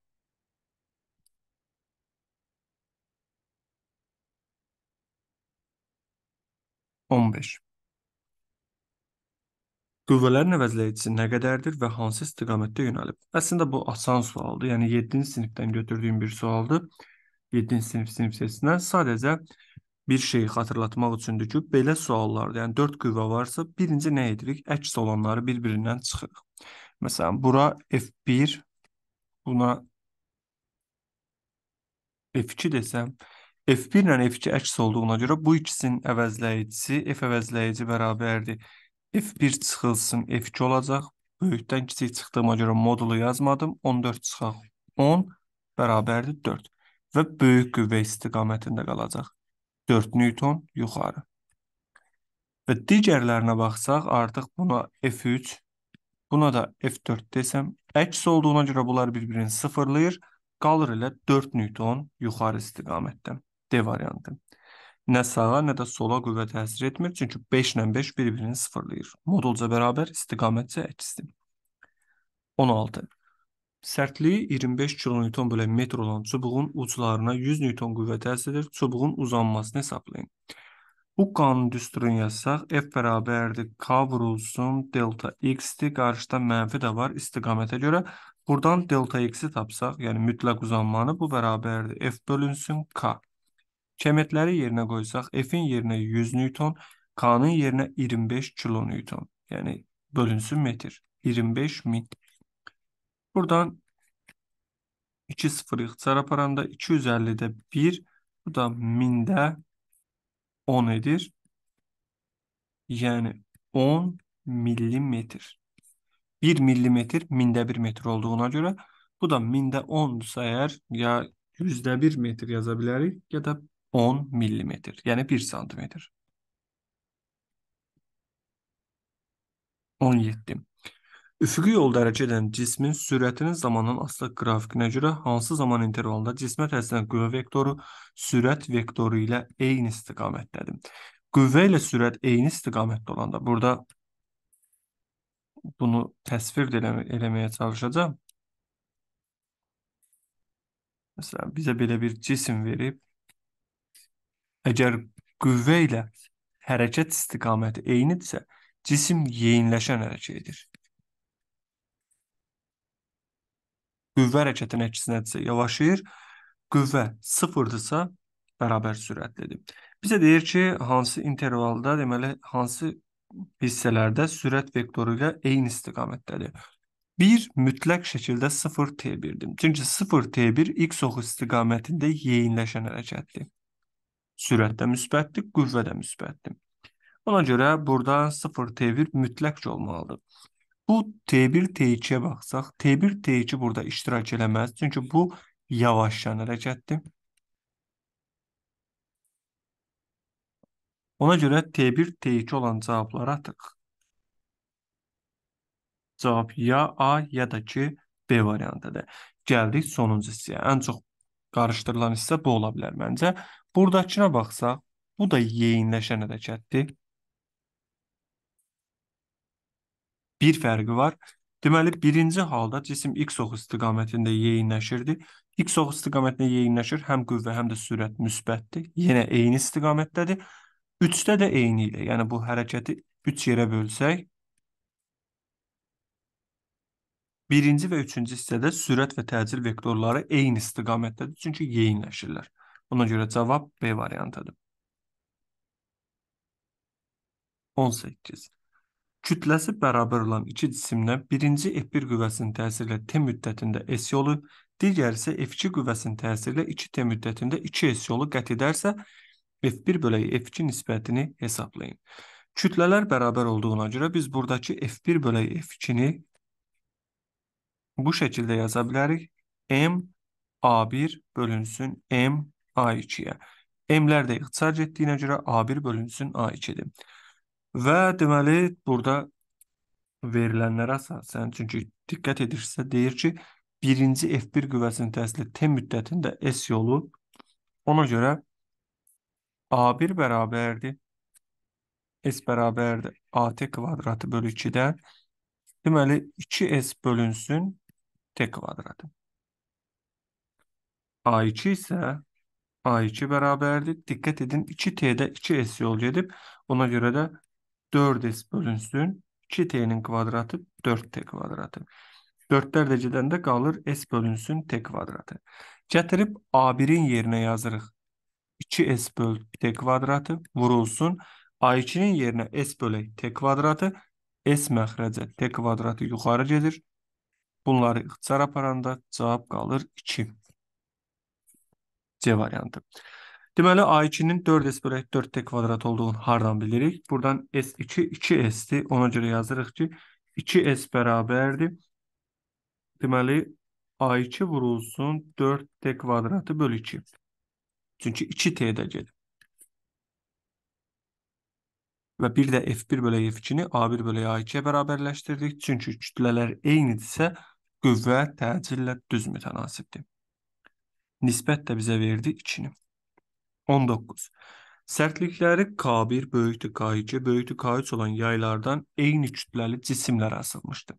On beş. Qüvvələrin əvəzləyicisi nə qədərdir və hansı istiqamətdə yönəlib? Əslində bu asan sualdır. Yəni 7-ci sinifdən götürdüyüm bir sualdır. 7-ci sinif sinifçəsindən sadəcə bir şeyi xatırlatmaq üçündür ki, belə suallarda, yəni 4 qüvvə varsa, birinci nə edirik? Əks olanları bir-birindən çıxırıq. Məsələn, bura F1, buna F2 desəm, F1 ilə F2 əks olduğuna görə bu ikisinin əvəzləyicisi F əvəzləyici bərabərdir F1 çıxılsın F2 olacaq. Böyükdən kiçik çıxdığıma görə modulu yazmadım. 14 çıxaq 10 bərabərdir 4. Və böyük qüvvə istiqamətində qalacaq. 4 Newton yuxarı. Və digərlərinə baxsaq, artıq buna F3, buna da F4 desəm, əks olduğuna görə bunlar bir-birini sıfırlayır. Qalır elə 4 Newton yuxarı istiqamətdə. D variantı. Nə sağa, nə də sola qüvvə təsir etmir, çünki 5 ilə 5 bir-birini sıfırlayır. Modulca bərabər, istiqamətcə əksdir. 16. Sərtliyi 25 kN bölə metr olan çubuğun uclarına 100 N qüvvə təsir edir. Çubuğun uzanmasını hesablayın. Bu qanun düsturunu yazsaq, F bərabərdir, K vurulsun, delta x-dir, qarşıda mənfi də var istiqamətə görə. Buradan delta x-i tapsaq, yəni mütləq uzanmanı, bu bərabərdir, F bölünsün, K. Kəmətləri yerinə qoysaq, F-in yerinə 100 Newton, K-nın yerinə 25 kilonewton. Yəni bölünsün metr. 25 min. Buradan 2 sıfır ixtisar aparanda 250-də 1, bu da 1000-də 10 edir. Yəni 10 millimetr. 1 millimetr 1000-də 1 metr olduğuna görə bu da 1000-də 10-dursa əgər ya %1 metr yaza bilərik ya da 10 millimetr, yəni 1 santimetr. 17. Üfüqi yol dərəcə edən cismin sürətinin zamandan asılı qrafikinə görə hansı zaman intervalında cismə təsirən qüvvə vektoru sürət vektoru ilə eyni istiqamətdədir? Qüvvə ilə sürət eyni istiqamətdə olanda burada bunu təsvir eləmə eləməyə çalışacağam. Məsələn, bizə belə bir cisim verib. Əgər qüvvə ilə hərəkət istiqaməti eynidirsə, cisim yeyinləşən hərəkət edir. Qüvvə hərəkətin əksinədirsə yavaşıyır, qüvvə sıfırdırsa bərabər sürətlidir. Bizə deyir ki, hansı intervalda, deməli, hansı hissələrdə sürət vektoru ilə eyni istiqamətdədir. 1 mütləq şəkildə 0 t1-dir. Çünki 0 t1 x oxu istiqamətində yeyinləşən hərəkətdir. Sürət də müsbətdir, qüvvə də müsbətdir. Ona görə burada 0 T1 mütləqcə olmalıdır. Bu T1 T2-yə baxsaq, T1 T2 burada iştirak eləməz, çünki bu yavaşlayan hərəkətdir. Ona görə T1 T2 olan cavabları atıq. Cavab ya A ya da ki B variantıdır. Gəldik sonuncu hissəyə. Ən çox qarışdırılan hissə bu ola bilər məncə. Buradakına baxsaq, bu da yeyinləşən hərəkətdir. Bir fərqi var. Deməli, birinci halda cisim x oxu istiqamətində yeyinləşirdi. X oxu istiqamətində yeyinləşir, həm qüvvə, həm də sürət müsbətdir. Yenə eyni istiqamətdədir. 3-də də eyni ilə, yəni bu hərəkəti 3 yerə bölsək, birinci və üçüncü hissədə sürət və təcil vektorları eyni istiqamətdədir, çünki yeyinləşirlər. Ona görə cavab B variantıdır. 18. Kütləsi bərabər olan iki cisimlə birinci F1 qüvvəsinin təsiri ilə T müddətində S yolu, digər isə F2 qüvvəsinin təsiri ilə 2T müddətində 2S yolu qət edərsə, F1 böləyi F2 nisbətini hesablayın. Kütlələr bərabər olduğuna görə biz buradakı F1 böləyi F2-ni bu şəkildə yaza bilərik. M A1 bölünsün M A2-yə. M-lər də ixtisar getdiyinə görə A1 bölüncüsün A2-dir. Və deməli burada verilənlərə əsasən, çünki diqqət edirsə deyir ki, birinci F1 qüvvəsinin təsili T müddətində S yolu, ona görə A1 bərabərdir, S bərabərdir AT kvadratı bölü 2-dən, deməli 2S bölünsün T kvadratı. A2 isə A2 bərabərdir. Dikkat edin 2T'də 2S yol gedib. Ona görə də 4S bölünsün. 2T'nin kvadratı 4T kvadratı. 4-lər də gedəndə qalır S bölünsün T kvadratı. Gətirib A1-in yerinə yazırıq. 2S böl T kvadratı vurulsun. A2-nin yerinə S bölək T kvadratı. S məxrəcə T kvadratı yuxarı gedir. Bunları ixtisar aparanda cavab qalır 2. C variantı. Deməli A2-nin 4S bölək 4D kvadrat olduğunu hardan bilirik? Buradan S2 2S-dir. Ona görə yazırıq ki, 2S bərabərdir. Deməli A2 vurulsun 4D kvadratı bölü 2. Çünki 2T-də gedir. Və bir də F1 bölək F2-ni A1 bölək A2-yə bərabərləşdirdik. Çünki kütlələr eynidirsə, qüvvə təcillə düz mütənasibdir nisbət də bizə verdi 2-ni. 19. Sərtlikləri K1 böyükdür K2, böyükdür K3 olan yaylardan eyni kütləli cisimlər asılmışdı.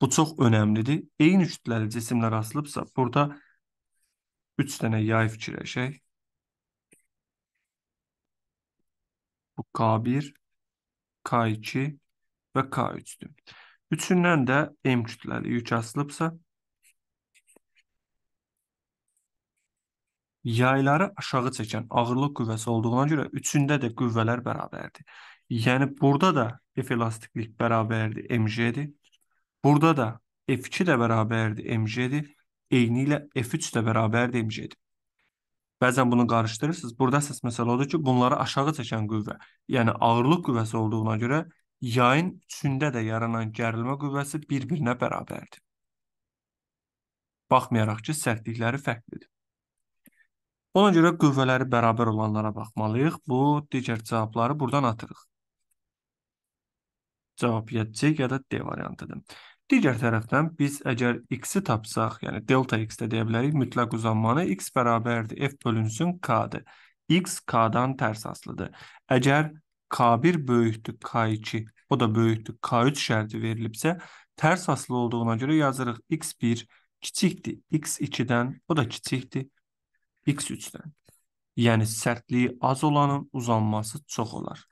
Bu çox önəmlidir. Eyni kütləli cisimlər asılıbsa, burada 3 dənə yay fikirləşək. Bu K1, K2 və K3-dür. Üçündən də M kütləli yük asılıbsa, yayları aşağı çəkən ağırlıq qüvvəsi olduğuna görə üçündə də qüvvələr bərabərdir. Yəni burada da F elastiklik bərabərdir mg-dir. Burada da F2 də bərabərdir mg-dir. Eyni ilə F3 də bərabərdir mg-dir. Bəzən bunu qarışdırırsınız. Burada əsas məsələ odur ki, bunları aşağı çəkən qüvvə, yəni ağırlıq qüvvəsi olduğuna görə yayın üçündə də yaranan gərilmə qüvvəsi bir-birinə bərabərdir. Baxmayaraq ki, sərtlikləri fərqlidir. Ona görə qüvvələri bərabər olanlara baxmalıyıq. Bu digər cavabları buradan atırıq. Cavab ya C ya da D variantıdır. Digər tərəfdən biz əgər x-i tapsaq, yəni delta x də deyə bilərik, mütləq uzanmanı x bərabərdir, f bölünsün k-dır. x k-dan tərs aslıdır. Əgər k1 böyükdür k2, o da böyükdür k3 şərti verilibsə, tərs aslı olduğuna görə yazırıq x1 kiçikdir x2-dən, o da kiçikdir X3-dən. Yəni sərtliyi az olanın uzanması çox olar.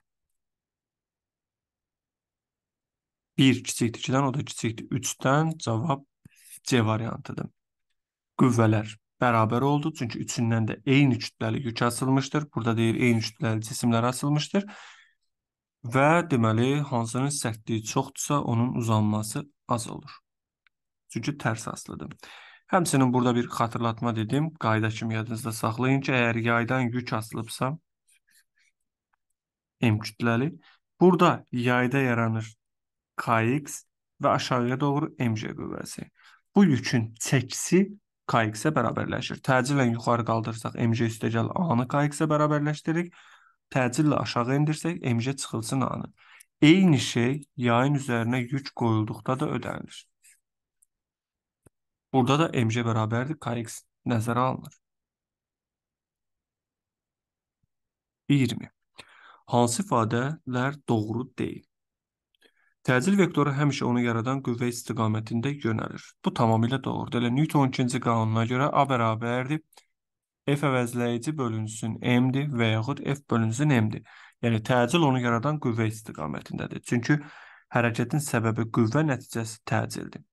1 kiçikdir 2-dən, o da kiçikdir 3-dən cavab C variantıdır. Qüvvələr bərabər oldu. Çünki üçündən də eyni kütləli yük asılmışdır. Burada deyir eyni kütləli cisimlər asılmışdır. Və deməli hansının sərtliyi çoxdursa onun uzanması az olur. Çünki tərs asılıdır. Həmçinin burada bir xatırlatma dedim. Qayda kimi yadınızda saxlayın ki, əgər yaydan yük açılıbsa, M kütləli. Burada yayda yaranır KX və aşağıya doğru MJ qüvvəsi. Bu yükün çəkisi KX-ə bərabərləşir. Təcillə yuxarı qaldırsaq MJ üstəgəl A-nı KX-ə bərabərləşdiririk. Təcillə aşağı endirsək MJ çıxılsın A-nı. Eyni şey yayın üzərinə yük qoyulduqda da ödənilir. Burada da mc bərabərdir kx nəzərə alınır. 20. Hansı ifadələr doğru deyil? Təcil vektoru həmişə onu yaradan qüvvə istiqamətində yönəlir. Bu tamamilə doğrudur. Elə Newton 2-ci qanununa görə A bərabərdir. F əvəzləyici bölünsün M-dir və yaxud F bölünsün M-dir. Yəni, təcil onu yaradan qüvvə istiqamətindədir. Çünki hərəkətin səbəbi qüvvə nəticəsi təcildir.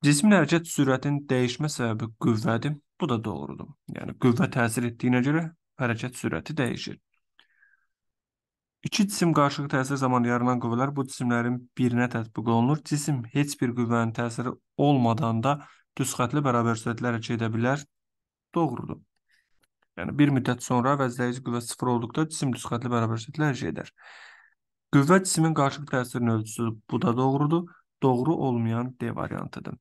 Cismin hərəkət sürətinin dəyişmə səbəbi qüvvədir. Bu da doğrudur. Yəni qüvvə təsir etdiyinə görə hərəkət sürəti dəyişir. İki cisim qarşılıqlı təsir zamanı yaranan qüvvələr bu cisimlərin birinə tətbiq olunur. Cisim heç bir qüvvənin təsiri olmadan da düz xətli bərabər sürətlə hərəkət edə bilər. Doğrudur. Yəni bir müddət sonra vəzləyici qüvvə sıfır olduqda cisim düz xətli bərabər sürətlə hərəkət edər. Qüvvə cisimin qarşılıqlı təsirinin ölçüsüdür. Bu da doğrudur doğru olmayan D variantıdır.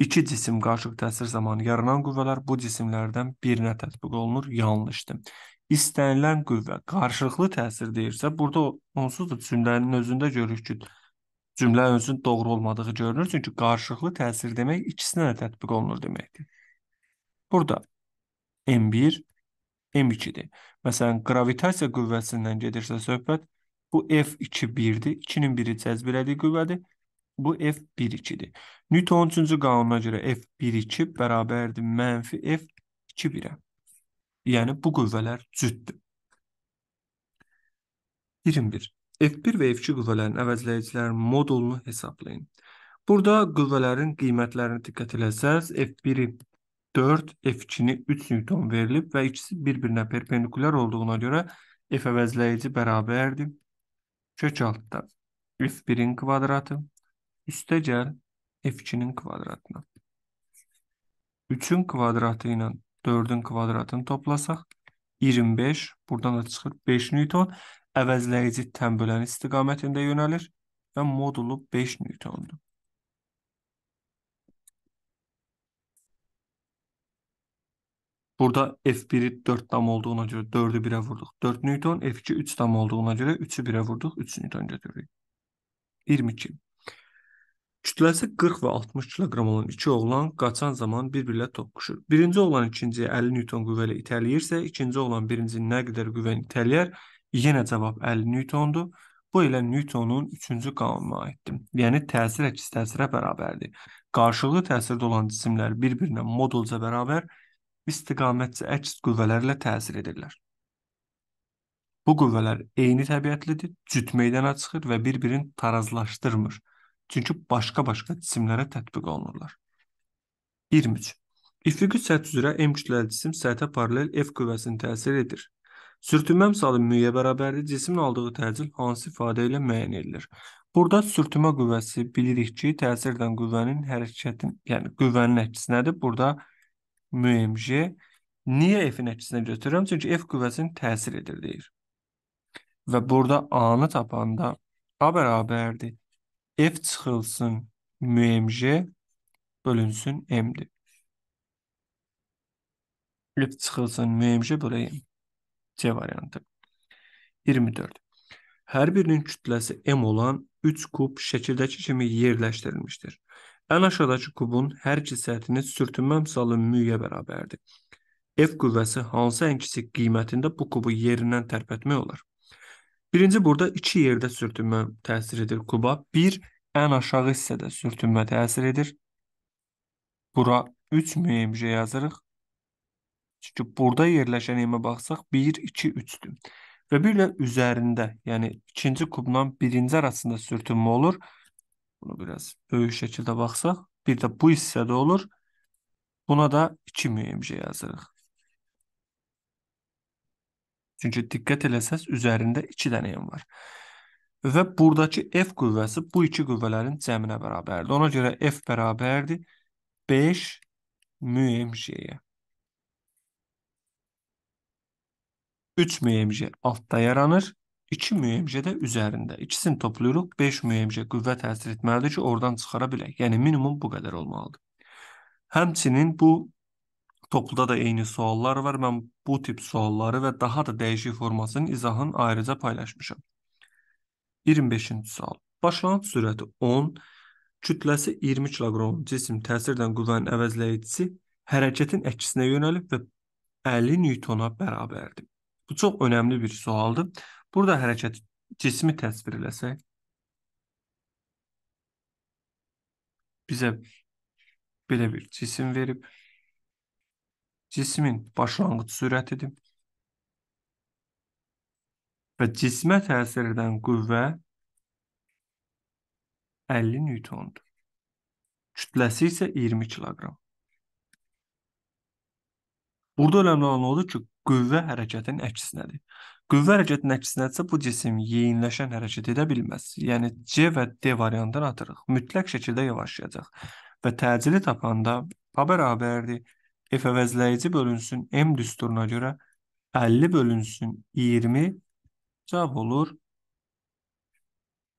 İki cisim qarışıq təsir zamanı yaranan qüvvələr bu cisimlərdən birinə tətbiq olunur, yanlışdır. İstənilən qüvvə qarşılıqlı təsir deyirsə, burada onsuz da cümlənin özündə görürük ki, cümlə özün doğru olmadığı görünür, çünki qarşılıqlı təsir demək ikisinə də tətbiq olunur deməkdir. Burada M1 M2-dir. Məsələn, qravitasiya qüvvəsindən gedirsə söhbət, bu F2-1-dir. 2-nin biri cəzb elədiyi qüvvədir. Bu F1-2-dir. Newton 3-cü qanuna görə F1-2 bərabərdir mənfi F2-1-ə. Yəni bu qüvvələr cüddür. 21. F1 və F2 qüvvələrin əvəzləyicilərinin modulunu hesablayın. Burada qüvvələrin qiymətlərini diqqət eləsəz, F1-i 4, F2-ni 3 Newton verilib və ikisi bir-birinə perpendikulyar olduğuna görə F əvəzləyici bərabərdir. Kök altda F1-in kvadratı Üstə gəl F2-nin kvadratına. 3-ün kvadratı ilə 4-ün kvadratını toplasaq, 25, buradan da çıxır 5 newton, əvəzləyici tənbölən istiqamətində yönəlir və modulu 5 newtondur. Burada F1-i 4 tam olduğuna görə 4-ü 1-ə vurduq 4 newton, F2 3 tam olduğuna görə 3-ü 1-ə vurduq 3 newton götürürük. 22. Kütləsi 40 və 60 kiloqram olan iki oğlan qaçan zaman bir-birlə toqquşur. Birinci oğlan ikinciyə 50 Newton qüvvə ilə itələyirsə, ikinci oğlan birinci nə qədər qüvvə ilə itələyər, yenə cavab 50 Newtondur. Bu elə Newtonun 3-cü qanununa aiddir. Yəni təsir əks təsirə bərabərdir. Qarşılıqlı təsirdə olan cisimlər bir-birinə modulca bərabər istiqamətcə əks qüvvələrlə təsir edirlər. Bu qüvvələr eyni təbiətlidir, cüt meydana çıxır və bir-birini tarazlaşdırmır. Çünki başqa-başqa cisimlərə tətbiq olunurlar. 23. İfliqi səth üzrə M kütləli cisim səthə paralel F qüvvəsini təsir edir. Sürtünmə misalı müyə bərabərdir. Cismin aldığı təcil hansı ifadə ilə müəyyən edilir? Burada sürtünmə qüvvəsi bilirik ki, təsir edən qüvvənin hərəkətin, yəni qüvvənin əksinədir. Burada müMJ niyə F-in əksinə götürürəm? Çünki F qüvvəsini təsir edir deyir. Və burada A-nı tapanda A bərabərdir F çıxılsın müMJ bölünsün M'dir. Lüb çıxılsın müMJ bölü M. C variantı. 24. Hər birinin kütləsi M olan 3 kub şəkildəki kimi yerləşdirilmişdir. Ən aşağıdakı kubun hər iki səthini sürtünmə misalı müyə bərabərdir. F qüvvəsi hansı ən kiçik qiymətində bu kubu yerindən tərpətmək olar? Birinci burada iki yerdə sürtünmə təsir edir kuba. Bir, ən aşağı hissədə sürtünmə təsir edir. Bura 3 mmc yazırıq. Çünki burada yerləşən emə baxsaq 1, 2, 3-dür. Və bir ilə üzərində, yəni ikinci kubdan birinci arasında sürtünmə olur. Bunu biraz böyük şəkildə baxsaq, bir də bu hissədə olur. Buna da 2 mmc yazırıq. Çünki diqqət eləsəz üzərində 2 dənə M var. Və buradakı F qüvvəsi bu iki qüvvələrin cəminə bərabərdir. Ona görə F bərabərdir 5 mmj-yə. 3 mmj altda yaranır. 2 mmj də üzərində. İkisini toplayırıq. 5 mmj qüvvə təsir etməlidir ki, oradan çıxara bilək. Yəni minimum bu qədər olmalıdır. Həmçinin bu Topluda da eyni suallar var. Mən bu tip sualları və daha da dəyişik formasının izahını ayrıca paylaşmışam. 25-ci sual. Başlanğıc sürəti 10, kütləsi 20 kiloqram cisim təsirdən qüvvənin əvəzləyicisi hərəkətin əksinə yönəlib və 50 newtona bərabərdir. Bu çox önəmli bir sualdır. Burada hərəkət cismi təsvir eləsək bizə belə bir cisim verib cismin başlanğıc sürətidir. Və cismə təsir edən qüvvə 50 newtondur. Kütləsi isə 20 kiloqram. Burada önəmli olan odur ki, qüvvə hərəkətinin əksinədir. Qüvvə hərəkətinin əksinədirsə bu cisim yeyinləşən hərəkət edə bilməz. Yəni C və D variantını atırıq. Mütləq şəkildə yavaşlayacaq və təcili tapanda A bərabərdir f əvəzləyici bölünsün m düsturuna görə 50 bölünsün 20 cavab olur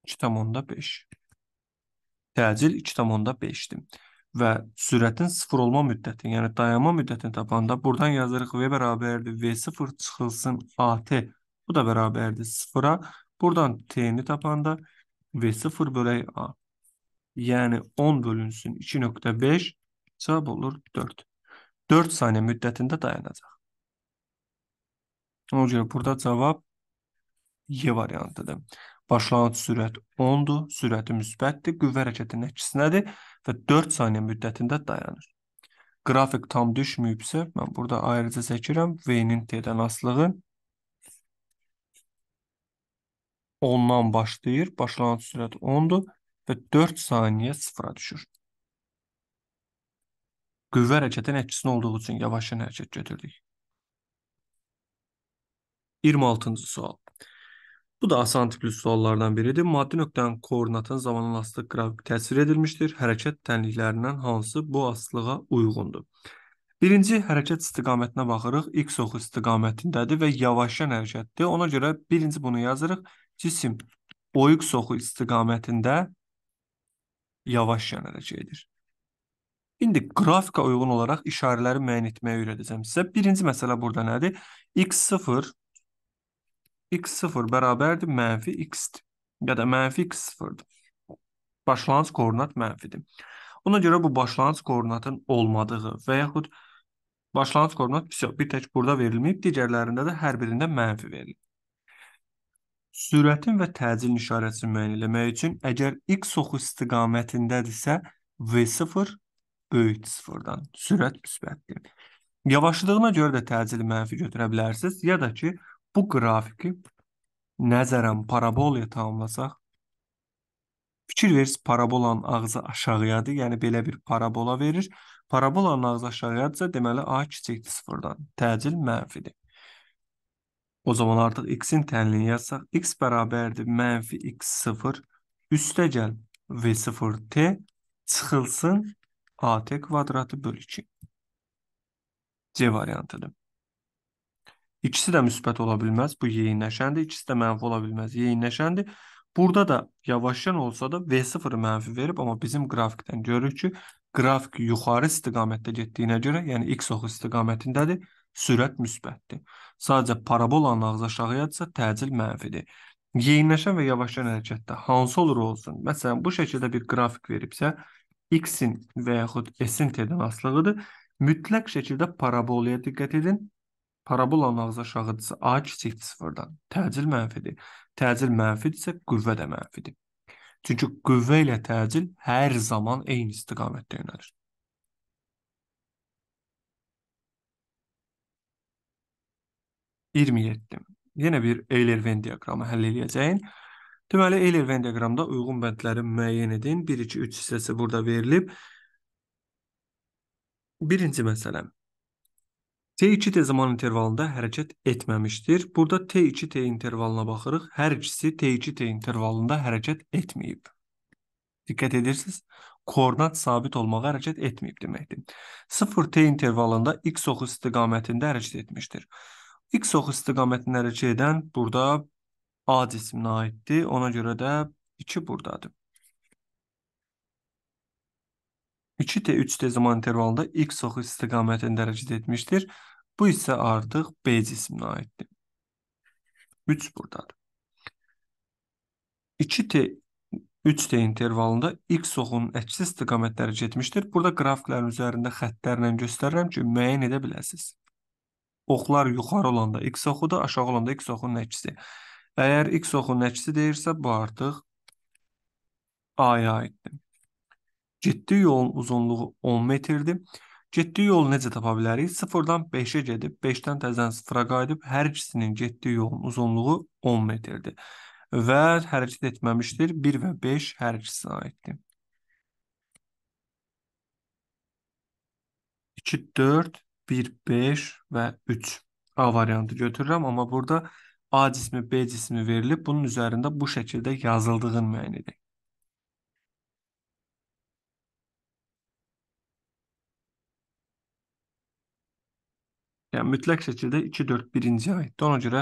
2,5. Təcil 2,5-dir. Və sürətin 0 olma müddətini, yəni dayanma müddətini tapanda buradan yazırıq V bərabərdir V0 çıxılsın AT. Bu da bərabərdir 0-a. Buradan T-ni tapanda V0 bölək A. Yəni 10 bölünsün 2,5 cavab olur 4. 4 saniyə müddətində dayanacaq. Ona görə burada cavab Y variantıdır. Başlanğıc sürət 10-dur, sürəti müsbətdir, qüvvə hərəkətinin əkisinədir və 4 saniyə müddətində dayanır. Qrafik tam düşməyibsə, mən burada ayrıca çəkirəm, V-nin T-dən asılığı 10-dan başlayır, başlanğıc sürət 10-dur və 4 saniyə sıfıra düşür qüvvə hərəkətin əksinə olduğu üçün yavaşdan hərəkət götürdük. 26-cı sual. Bu da asan tipli suallardan biridir. Maddi nöqtənin koordinatın zamanlasıq qrafik təsvir edilmişdir. Hərəkət tənliklərindən hansı bu asılığa uyğundur? Birinci hərəkət istiqamətinə baxırıq. X oxu istiqamətindədir və yavaşdan hərəkətdir. Ona görə birinci bunu yazırıq. Cisim OX oxu istiqamətində yavaşdan hərəkət edir. İndi qrafika uyğun olaraq işarələri müəyyən etməyi öyrədəcəm sizə. Birinci məsələ burada nədir? x0 x0 bərabərdir mənfi x-dir. Ya da mənfi x0-dır. Başlanğıc koordinat mənfidir. Ona görə bu başlanğıc koordinatın olmadığı və yaxud başlanğıc koordinat vəsiq, bir tək burada verilməyib, digərlərində də hər birində mənfi verilib. Sürətin və təcilin işarəsini müəyyən eləmək üçün əgər x oxu istiqamətindədirsə, v0 böyükdür sıfırdan. Sürət müsbətdir. Yavaşlığına görə də təcili mənfi götürə bilərsiniz ya da ki, bu qrafiki nəzərən parabolaya tamamlasaq fikir verirsiniz parabolanın ağzı aşağıyadır. Yəni belə bir parabola verir. Parabolanın ağzı aşağıyadırsa deməli A kiçikdir sıfırdan. Təcil mənfidir. O zaman artıq x-in tənliyini yazsaq x bərabərdir mənfi x sıfır üstə gəl v sıfır t çıxılsın AT kvadratı bölü 2. C variantıdır. İkisi də müsbət ola bilməz. Bu yeyinləşəndir. İkisi də mənfi ola bilməz. Yeyinləşəndir. Burada da yavaşdan olsa da V0 mənfi verib, amma bizim qrafikdən görürük ki, qrafik yuxarı istiqamətdə getdiyinə görə, yəni x oxu istiqamətindədir, sürət müsbətdir. Sadəcə parabolanın ağzı aşağıyadsa təcil mənfidir. Yeyinləşən və yavaşdan hərəkətdə hansı olur olsun, məsələn, bu şəkildə bir qrafik veribsə, x-in və yaxud s-in t-dən asılıdır. Mütləq şəkildə parabolaya diqqət edin. Parabolanın ağzı aşağıdırsa a kiçikdir sıfırdan. Təcil mənfidir. Təcil mənfidirsə qüvvə də mənfidir. Çünki qüvvə ilə təcil hər zaman eyni istiqamətdə yönəlir. İyirmi yeddi. Yenə bir Eyler-Venn diaqramı həll edəcəyin. Deməli, Eyler-Venn diaqramda uyğun bəndləri müəyyən edin. 1, 2, 3 hissəsi burada verilib. Birinci məsələ. T2T zaman intervalında hərəkət etməmişdir. Burada T2T intervalına baxırıq. Hər ikisi T2T intervalında hərəkət etməyib. Diqqət edirsiniz, koordinat sabit olmağa hərəkət etməyib deməkdir. 0T intervalında x oxu istiqamətində hərəkət etmişdir. X oxu istiqamətində hərəkət edən burada A cisminə aiddir. Ona görə də 2 burdadır. 2T 3T zaman intervalda X oxu istiqamətini dərəcədə etmişdir. Bu isə artıq B cisminə aiddir. 3 burdadır. 2T 3D intervalında x oxunun əksi istiqamət dərəcə etmişdir. Burada qrafiklərin üzərində xəttlərlə göstərirəm ki, müəyyən edə biləsiniz. Oxlar yuxarı olanda x oxudur, aşağı olanda x oxunun əksi. Əgər x oxun əksi deyirsə, bu artıq A-ya aiddir. Ciddi yolun uzunluğu 10 metrdir. Getdiyi yolu necə tapa bilərik? 0-dan 5-ə gedib, 5-dən təzədən 0-a qayıdıb, hər ikisinin getdiyi yolun uzunluğu 10 metrdir. Və hərəkət etməmişdir. 1 və 5 hər ikisinə aiddir. 2, 4, 1, 5 və 3 A variantı götürürəm, amma burada A cismi, B cismi verilib, bunun üzərində bu şəkildə yazıldığını müəyyən edək. Yəni mütləq şəkildə 2 4 1-ci aiddir. Ona görə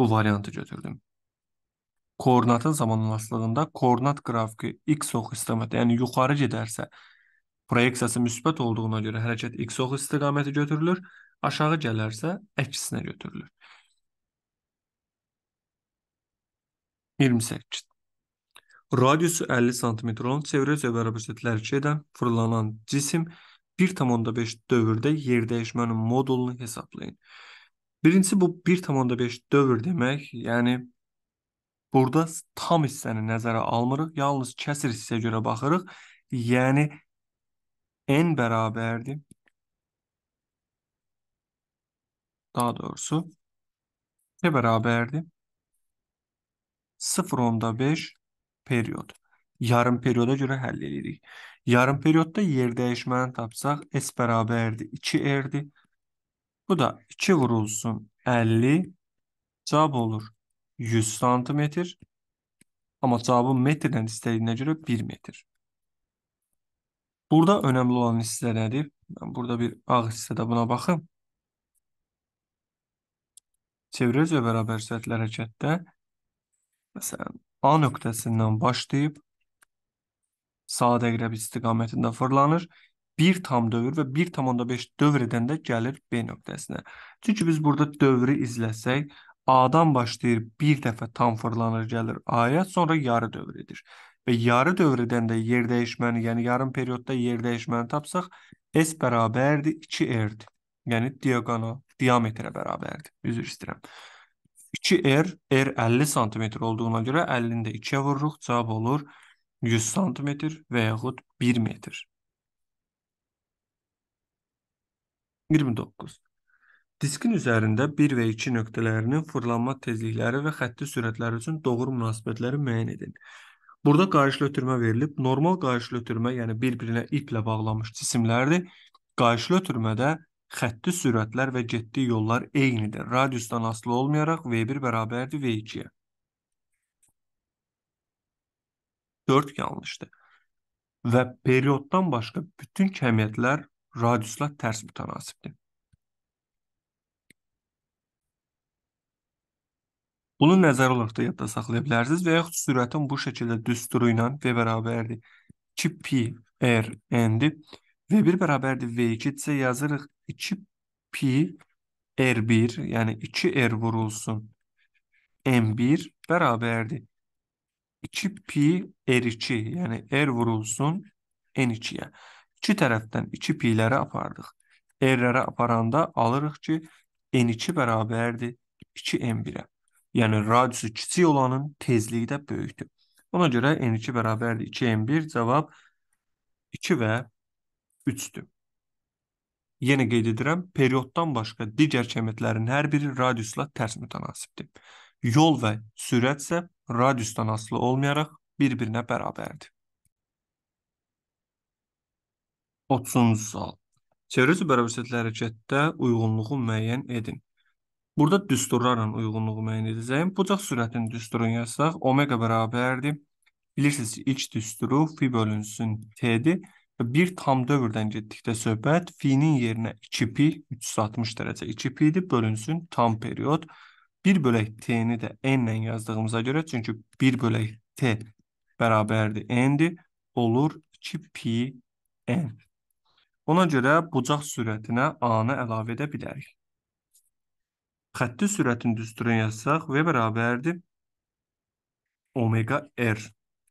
bu variantı götürdüm. Koordinatın zamanlaslığında koordinat qrafiki x ox istiqamətdə, yəni yuxarı gedərsə, proyeksiyası müsbət olduğuna görə hərəkət x ox istiqaməti götürülür, aşağı gələrsə əksinə götürülür. 28. Radiusu 50 sm olan çevrəcə bərabər cədlər edən fırlanan cisim 1,5 dövrdə yer dəyişmənin modulunu hesablayın. Birincisi bu 1,5 dövr demək, yəni burada tam hissəni nəzərə almırıq, yalnız kəsir hissəyə görə baxırıq. Yəni n bərabərdir. Daha doğrusu t bərabərdir 0.5 period. Yarım perioda görə həll edirik. Yarım periodda yer dəyişməni tapsaq, S bərabərdir 2R-dir. Bu da 2 vurulsun 50 cavab olur 100 cm. Amma cavabı metrdən istədiyinə görə 1 metr. Burada önəmli olan hissə nədir? Mən burada bir ağ hissədə buna baxım. Çevirəcə bərabər sətlər hərəkətdə Məsələn, A nöqtəsindən başlayıb saat əqrəb istiqamətində fırlanır. 1 tam dövr və 1.5 dövr edəndə gəlir B nöqtəsinə. Çünki biz burada dövrü izləsək, A-dan başlayır bir dəfə tam fırlanır gəlir A-ya, sonra yarı dövr edir. Və yarı dövr edəndə yer dəyişməni, yəni yarım periodda yer dəyişməni tapsaq, S bərabərdir 2R-dir. Yəni diaqona, diametrə bərabərdir. Üzr istəyirəm. 2R, R 50 sm olduğuna görə 50-ni də 2-yə vururuq, cavab olur 100 sm və yaxud 1 metr. 29. Diskin üzərində 1 və 2 nöqtələrinin fırlanma tezlikləri və xətti sürətləri üçün doğru münasibətləri müəyyən edin. Burada qayışlı ötürmə verilib. Normal qayışlı ötürmə, yəni bir-birinə iplə bağlanmış cisimlərdir. Qayışlı ötürmədə xətti sürətlər və getdiyi yollar eynidir. Radiusdan asılı olmayaraq V1 bərabərdir V2-yə. 4 yanlışdır. Və perioddan başqa bütün kəmiyyətlər radiusla tərs mütənasibdir. Bunu nəzər olaraq da yadda saxlaya bilərsiniz və yaxud sürətin bu şəkildə düsturu ilə V bərabərdir 2 pi r n-dir. V1 bərabərdir V2 isə yazırıq 2 pi R1 yani 2 R vurulsun M1 beraberdi. 2 pi R2 yani R vurulsun N2'ye. İki tərəfdən 2 pi'ləri apardıq. R-lərə aparanda alırıq ki N2 bərabərdir 2 M1-ə. Yəni radiusu kiçik olanın tezliyi də böyükdür. Ona görə N2 bərabərdir 2 M1 cavab 2 və 3-dür. Yenə qeyd edirəm, perioddan başqa digər kəmətlərin hər biri radiusla tərs mütənasibdir. Yol və sürət isə radiusdan asılı olmayaraq bir-birinə bərabərdir. 30-cu sual. Çevrə üzü bərabərçilikli hərəkətdə uyğunluğu müəyyən edin. Burada düsturlarla uyğunluğu müəyyən edəcəyim. Bucaq sürətinin düsturunu yazsaq, omega bərabərdir. Bilirsiniz ki, ilk düsturu fi bölünsün t-dir. Və bir tam dövrdən getdikdə söhbət fi-nin yerinə 2pi 360 dərəcə 2pi idi bölünsün tam period. 1 bölək t-ni də n ilə yazdığımıza görə çünki 1 bölək t bərabərdir n-dir olur 2pi n. Ona görə bucaq sürətinə a-nı əlavə edə bilərik. Xətti sürətin düsturunu yazsaq v bərabərdir omega r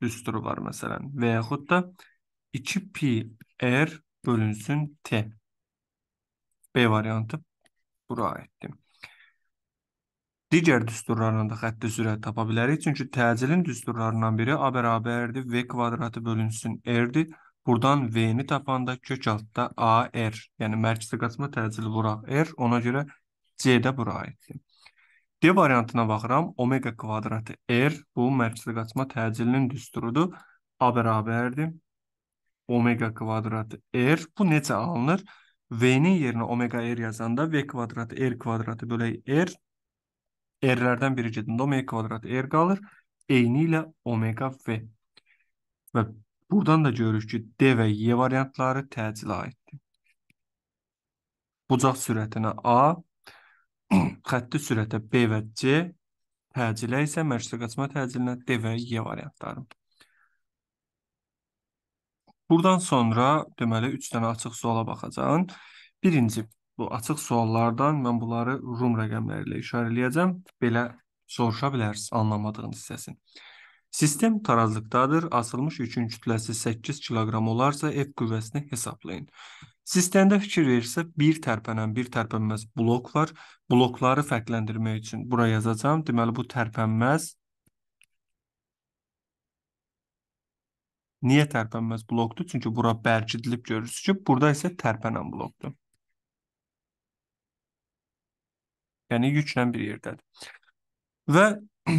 düsturu var məsələn və yaxud da 2 pi r bölünsün t. B variantı bura aiddir. Digər düsturlarla da xətti sürət tapa bilərik. Çünki təcilin düsturlarından biri A bərabərdir, V kvadratı bölünsün R-dir. Buradan V-ni tapanda kök altda AR, yəni mərkəzi qaçma təcili bura R, ona görə C-də bura aiddir. D variantına baxıram, omega kvadratı R, bu mərkəzi qaçma təcilinin düsturudur. A bərabərdir, omega kvadrat r. Bu necə alınır? V-nin yerinə omega r yazanda V kvadrat r kvadratı bölək r. R-lərdən biri gedəndə omega kvadrat r qalır. Eyni ilə omega v. Və buradan da görürük ki, D və Y variantları təcilə aiddir. Bucaq sürətinə A, xətti sürətə B və C, təcilə isə mərkəzə qaçma təcilinə D və Y variantlarıdır. Buradan sonra deməli 3 dənə açıq suala baxacağam. Birinci bu açıq suallardan mən bunları rum rəqəmləri ilə işarə eləyəcəm. Belə soruşa bilərsiniz anlamadığınız hissəsini. Sistem tarazlıqdadır. Asılmış yükün kütləsi 8 kiloqram olarsa F qüvvəsini hesablayın. Sistemdə fikir verirsə bir tərpənən, bir tərpənməz blok var. Blokları fərqləndirmək üçün bura yazacağam. Deməli bu tərpənməz Niyə tərpənməz blokdur? Çünki bura bərkidilib görürsüz ki, burada isə tərpənən blokdur. Yəni yüklə bir yerdədir. Və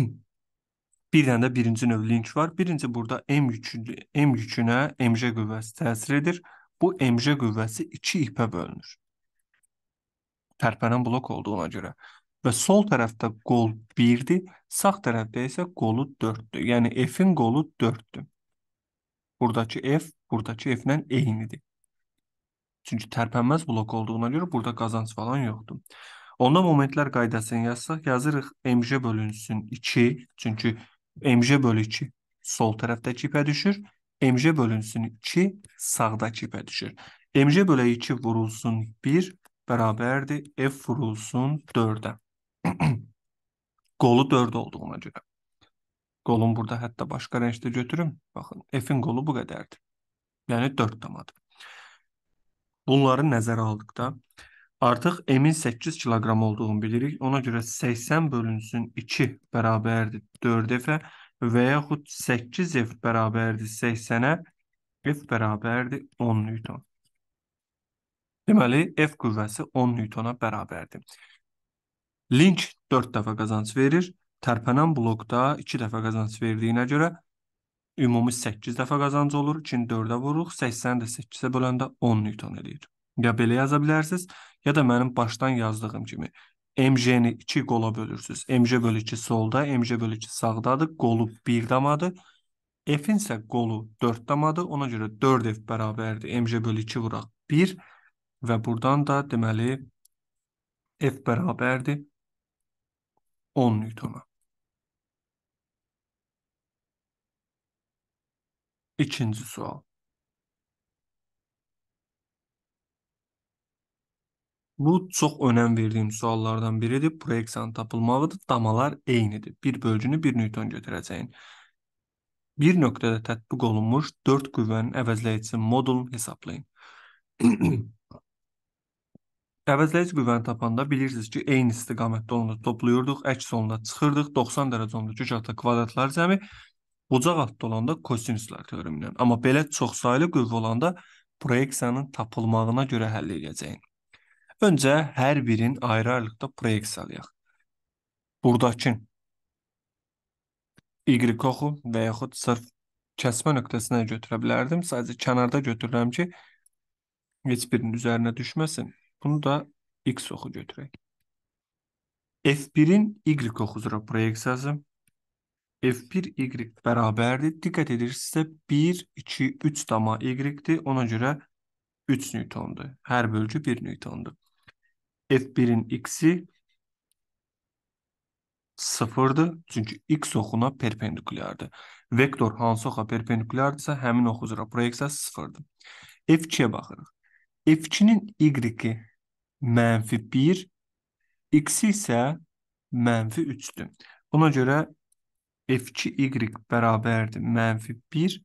bir dənə də birinci növ link var. Birinci burada M yükü M yükünə MJ qüvvəsi təsir edir. Bu MJ qüvvəsi 2 ipə bölünür. Tərpənən blok olduğuna görə və sol tərəfdə qol 1-dir, sağ tərəfdə isə qolu 4-dür. Yəni F-in qolu 4-dür. Buradakı F, buradakı F-lə eynidir. Çünki tərpənməz blok olduğuna görə burada qazanc falan yoxdur. Onda momentlər qaydasını yazsaq, yazırıq MJ bölünsün 2, çünki MJ bölü 2 sol tərəfdəki ipə düşür, MJ bölünsün 2 sağdakı ipə düşür. MJ bölə 2 vurulsun 1 bərabərdir F vurulsun 4-ə. Qolu 4 olduğuna görə. Qolun burada hətta başqa rəngdə götürüm. Baxın, F-in qolu bu qədərdir. Yəni 4 damadır. Bunları nəzərə aldıqda artıq M-in 8 kiloqram olduğunu bilirik. Ona görə 80 bölünsün 2 bərabərdir 4F-ə və yaxud 8F bərabərdir 80-ə, F bərabərdir 10 newton. Deməli, F qüvvəsi 10 newtona bərabərdir. Link 4 dəfə qazanc verir. Tərpənən blokda 2 dəfə qazanc verdiyinə görə ümumi 8 dəfə qazanc olur. 2-ni 4-ə vururuq. 80-i də 8-ə böləndə 10 Newton eləyir. Ya belə yaza bilərsiniz, ya da mənim başdan yazdığım kimi MJ-ni 2 qola bölürsüz. MJ bölü 2 solda, MJ bölü 2 sağdadır. Qolu 1 damadır. F-in isə qolu 4 damadır. Ona görə 4F bərabərdir. MJ bölü 2 vuraq 1 və buradan da deməli F bərabərdir 10 Newtona. İkinci sual. Bu çox önəm verdiyim suallardan biridir. Proyeksiyanın tapılmağıdır. Damalar eynidir. Bir bölgünü 1 Newton götürəcəyin. Bir nöqtədə tətbiq olunmuş 4 qüvvənin əvəzləyici modulunu hesablayın. əvəzləyici qüvvəni tapanda bilirsiniz ki, eyni istiqamətdə olanda toplayırdıq, əks olanda çıxırdıq, 90 dərəcə ondakı uzaqda kvadratlar cəmi bucaq altda olanda kosinuslar teoremi ilə. Amma belə çoxsaylı qüvvə olanda proyeksiyanın tapılmağına görə həll edəcəyin. Öncə hər birin ayrı-ayrılıqda proyeksiyalayaq. Buradakı y oxu və yaxud sırf kəsmə nöqtəsinə götürə bilərdim. Sadəcə kənarda götürürəm ki, heç birinin üzərinə düşməsin. Bunu da x oxu götürək. F1-in y oxu üzrə proyeksiyası F1 y bərabərdir. Diqqət edirsinizsə 1, 2, 3 dama y-dir. Ona görə 3 newtondur. Hər bölgü 1 newtondur. F1-in x-i 0-dır. Çünki x oxuna perpendikulyardır. Vektor hansı oxa perpendikulyardırsa, həmin ox üzrə proyeksiyası 0-dır. F2-yə baxırıq. F2-nin y-i mənfi 1, x-i isə mənfi 3-dür. Buna görə f2 y beraberdi menfi 1.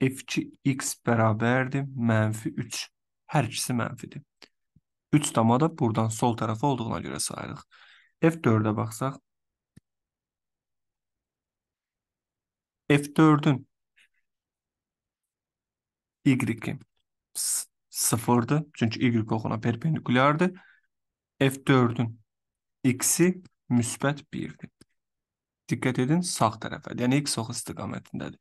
f x beraberdi menfi 3. Her ikisi mənfidir. 3 damada buradan sol tərəfə olduğuna görə sayırıq. F4-ə F4-ün y-i sıfırdır. y okuna perpendikulyardır. f 4 x'i x-i müsbət 1 Diqqət edin, sağ tərəfədir. Yəni x oxu istiqamətindədir.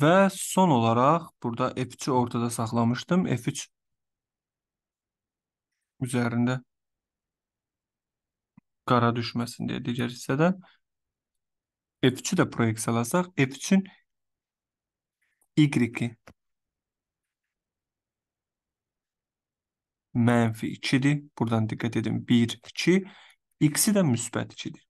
Və son olaraq burada F3-ü ortada saxlamışdım. F3 üzərində qara düşməsin deyə digər hissədən F3-ü də proyeksiyalasaq, F3-ün Y-i mənfi 2-dir. Buradan diqqət edin 1, 2. X-i də müsbət 2-dir.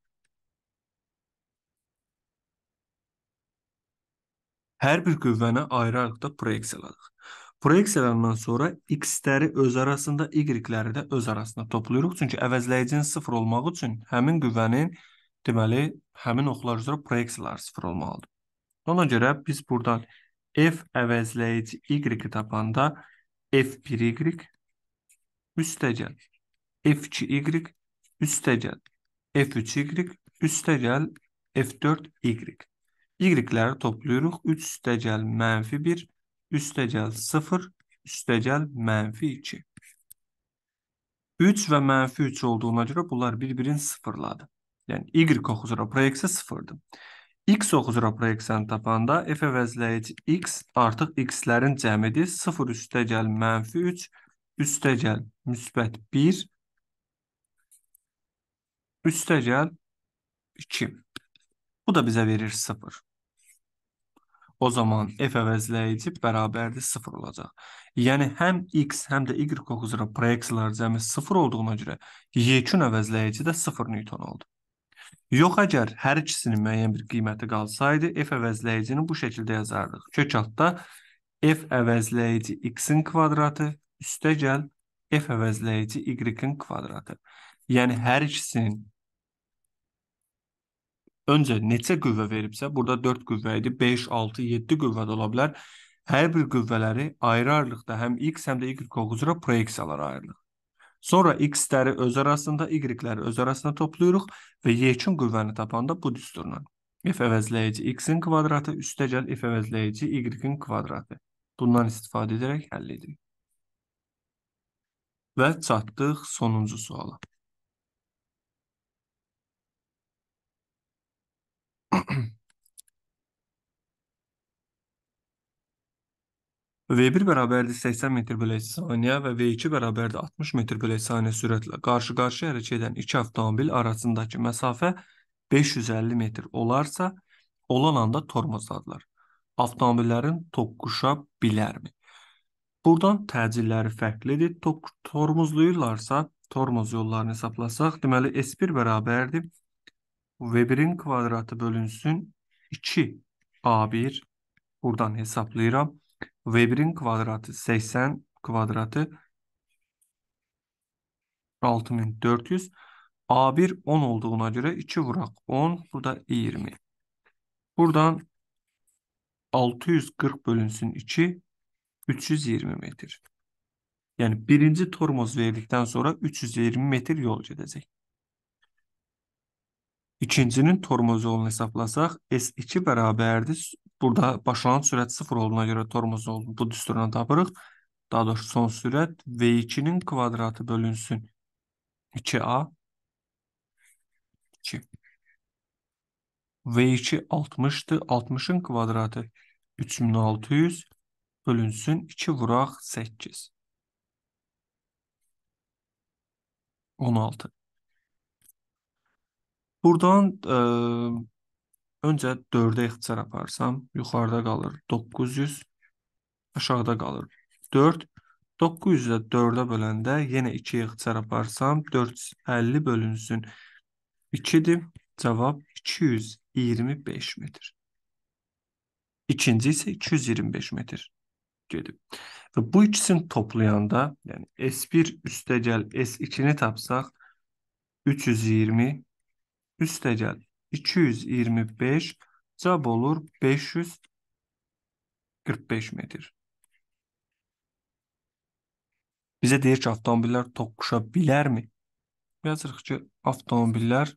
Hər bir qüvvəni ayrı-ayrılıqda proyeksiyaladıq. Proyeksiyalandan sonra x-ləri öz arasında, y-ləri də öz arasında toplayırıq. Çünki əvəzləyicinin 0 olmaq üçün həmin qüvvənin deməli həmin oxlar üzrə proyeksiyaları 0 olmalıdır. Ona görə biz burdan f əvəzləyici y-i tapanda f1y üstəgəl f2y üstəgəl f3y üstəgəl f4y Y-ləri toplayırıq. 3 üstəgəl mənfi 1, üstəgəl 0, üstəgəl mənfi 2. 3 və mənfi 3 olduğuna görə bunlar bir-birini sıfırladı. Yəni, y oxuzura proyeksiya sıfırdır. x oxuzura proyeksiyanı tapanda f əvəzləyici x artıq x-lərin cəmidir. 0 üstəgəl mənfi 3, üstəgəl müsbət 1, üstəgəl 2. Bu da bizə verir 0 o zaman f əvəzləyici bərabərdir 0 olacaq. Yəni həm x, həm də y oxuzura proyeksiyalar cəmi 0 olduğuna görə yekun əvəzləyici də 0 newton oldu. Yox əgər hər ikisinin müəyyən bir qiyməti qalsaydı, f əvəzləyicini bu şəkildə yazardıq. Kök altda f əvəzləyici x-in kvadratı üstə gəl f əvəzləyici y-in kvadratı. Yəni hər ikisinin öncə neçə qüvvə veribsə, burada 4 qüvvə idi, 5, 6, 7 qüvvə də ola bilər. Hər bir qüvvələri ayrı-ayrılıqda həm x, həm də y oğuzura proyeksiyalara ayırırıq. Sonra x-ləri öz arasında, y-ləri öz arasında toplayırıq və yekun qüvvəni tapanda bu düsturla. f əvəzləyici x-in kvadratı üstəgəl f əvəzləyici y-in kvadratı. Bundan istifadə edərək həll edirik. Və çatdıq sonuncu suala. V1 bərabərdir 80 metr bölək saniyə və V2 bərabərdir 60 metr bölək saniyə sürətlə qarşı-qarşıya hərəkət edən iki avtomobil arasındakı məsafə 550 metr olarsa, olan anda tormozladılar. Avtomobillərin toqquşa bilərmi? Buradan təcilləri fərqlidir. Toq tormozlayırlarsa, tormoz yollarını hesablasaq, deməli S1 bərabərdir Weber'in kvadratı bölünsün 2 A1 buradan hesaplayıram. Weber'in kvadratı 80 kvadratı 6400. A1 10 olduğuna göre 2 vurak 10. Burada 20. Buradan 640 bölünsün 2 320 metre. Yani birinci tormoz verdikten sonra 320 metre yol gidecek. İkincinin tormoz yolunu hesablasaq, S2 bərabərdir. Burada başlanan sürət 0 olduğuna görə tormoz yolunu bu düsturuna tapırıq. Daha doğrusu son sürət V2-nin kvadratı bölünsün 2A 2. V2 60'dır. 60'ın kvadratı 3600 bölünsün 2 vuraq 8. 16. Buradan ə, e, öncə 4-ə ixtisar aparsam, yuxarıda qalır 900, aşağıda qalır 4. 900-də 4-ə böləndə yenə 2 ixtisar aparsam, 450 bölünsün 2-dir. Cavab 225 metr. İkinci isə 225 metr gedib. Və bu ikisini toplayanda, yəni S1 üstə gəl S2-ni tapsaq, 320 üstə gəl. 225 cəb olur 545 metr. Bizə deyir ki, avtomobillər toqquşa bilərmi? Yazırıq ki, avtomobillər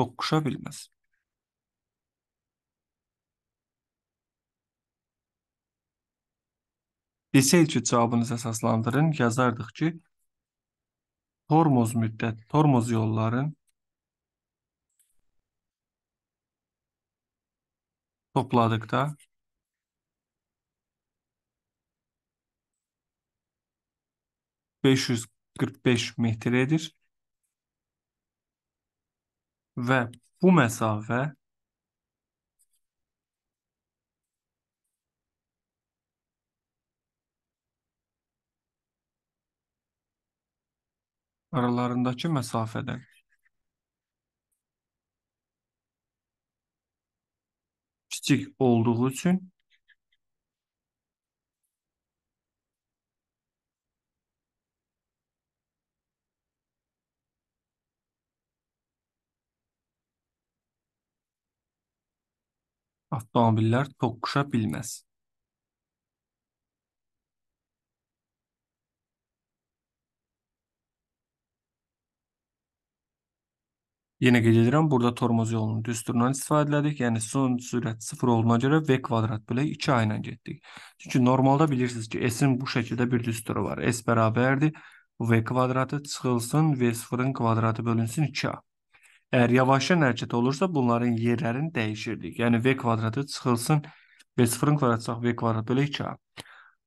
toqquşa bilməz. Desək ki, cavabınızı əsaslandırın, yazardıq ki, Tormoz müddet, tormoz yolların topladıkta beş yüz kırk beş metredir. Ve bu mesafe aralarındakı məsafədən. Kiçik olduğu üçün avtomobillər toqquşa bilməz. Yenə qeyd edirəm, burada tormoz yolunun düsturundan istifadə elədik. Yəni son sürət 0 olduğuna görə v kvadrat belə 2a ilə getdik. Çünki normalda bilirsiniz ki, S-in bu şəkildə bir düsturu var. S bərabərdir v kvadratı çıxılsın, v0-ın kvadratı bölünsün 2a. Əgər yavaşdan hərəkət olursa, bunların yerlərini dəyişirdik. Yəni v kvadratı çıxılsın, v0-ın kvadratı çıxaq, v kvadrat belə 2a.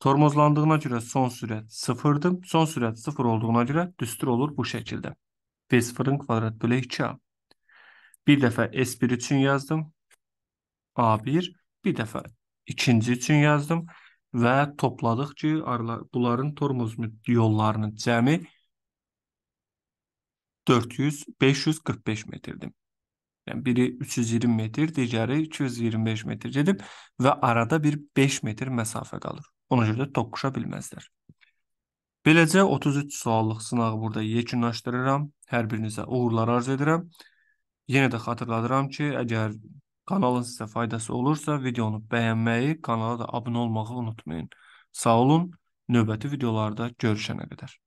Tormozlandığına görə son sürət 0-dır. Son sürət 0 olduğuna görə düstur olur bu şəkildə. v0-ın kvadratı belə 2a. Bir dəfə S1 üçün yazdım. A1, bir dəfə ikinci üçün yazdım və topladıq ki, bunların tormoz yollarının cəmi 400 545 metrdir. Yəni biri 320 metr, digəri 225 metr gedib və arada bir 5 metr məsafə qalır. Ona görə də toqquşa bilməzlər. Beləcə 33 suallıq sınağı burada yekunlaşdırıram. Hər birinizə uğurlar arzu edirəm. Yenə də xatırladıram ki, əgər kanalın sizə faydası olursa, videonu bəyənməyi, kanala da abunə olmağı unutmayın. Sağ olun, növbəti videolarda görüşənə qədər.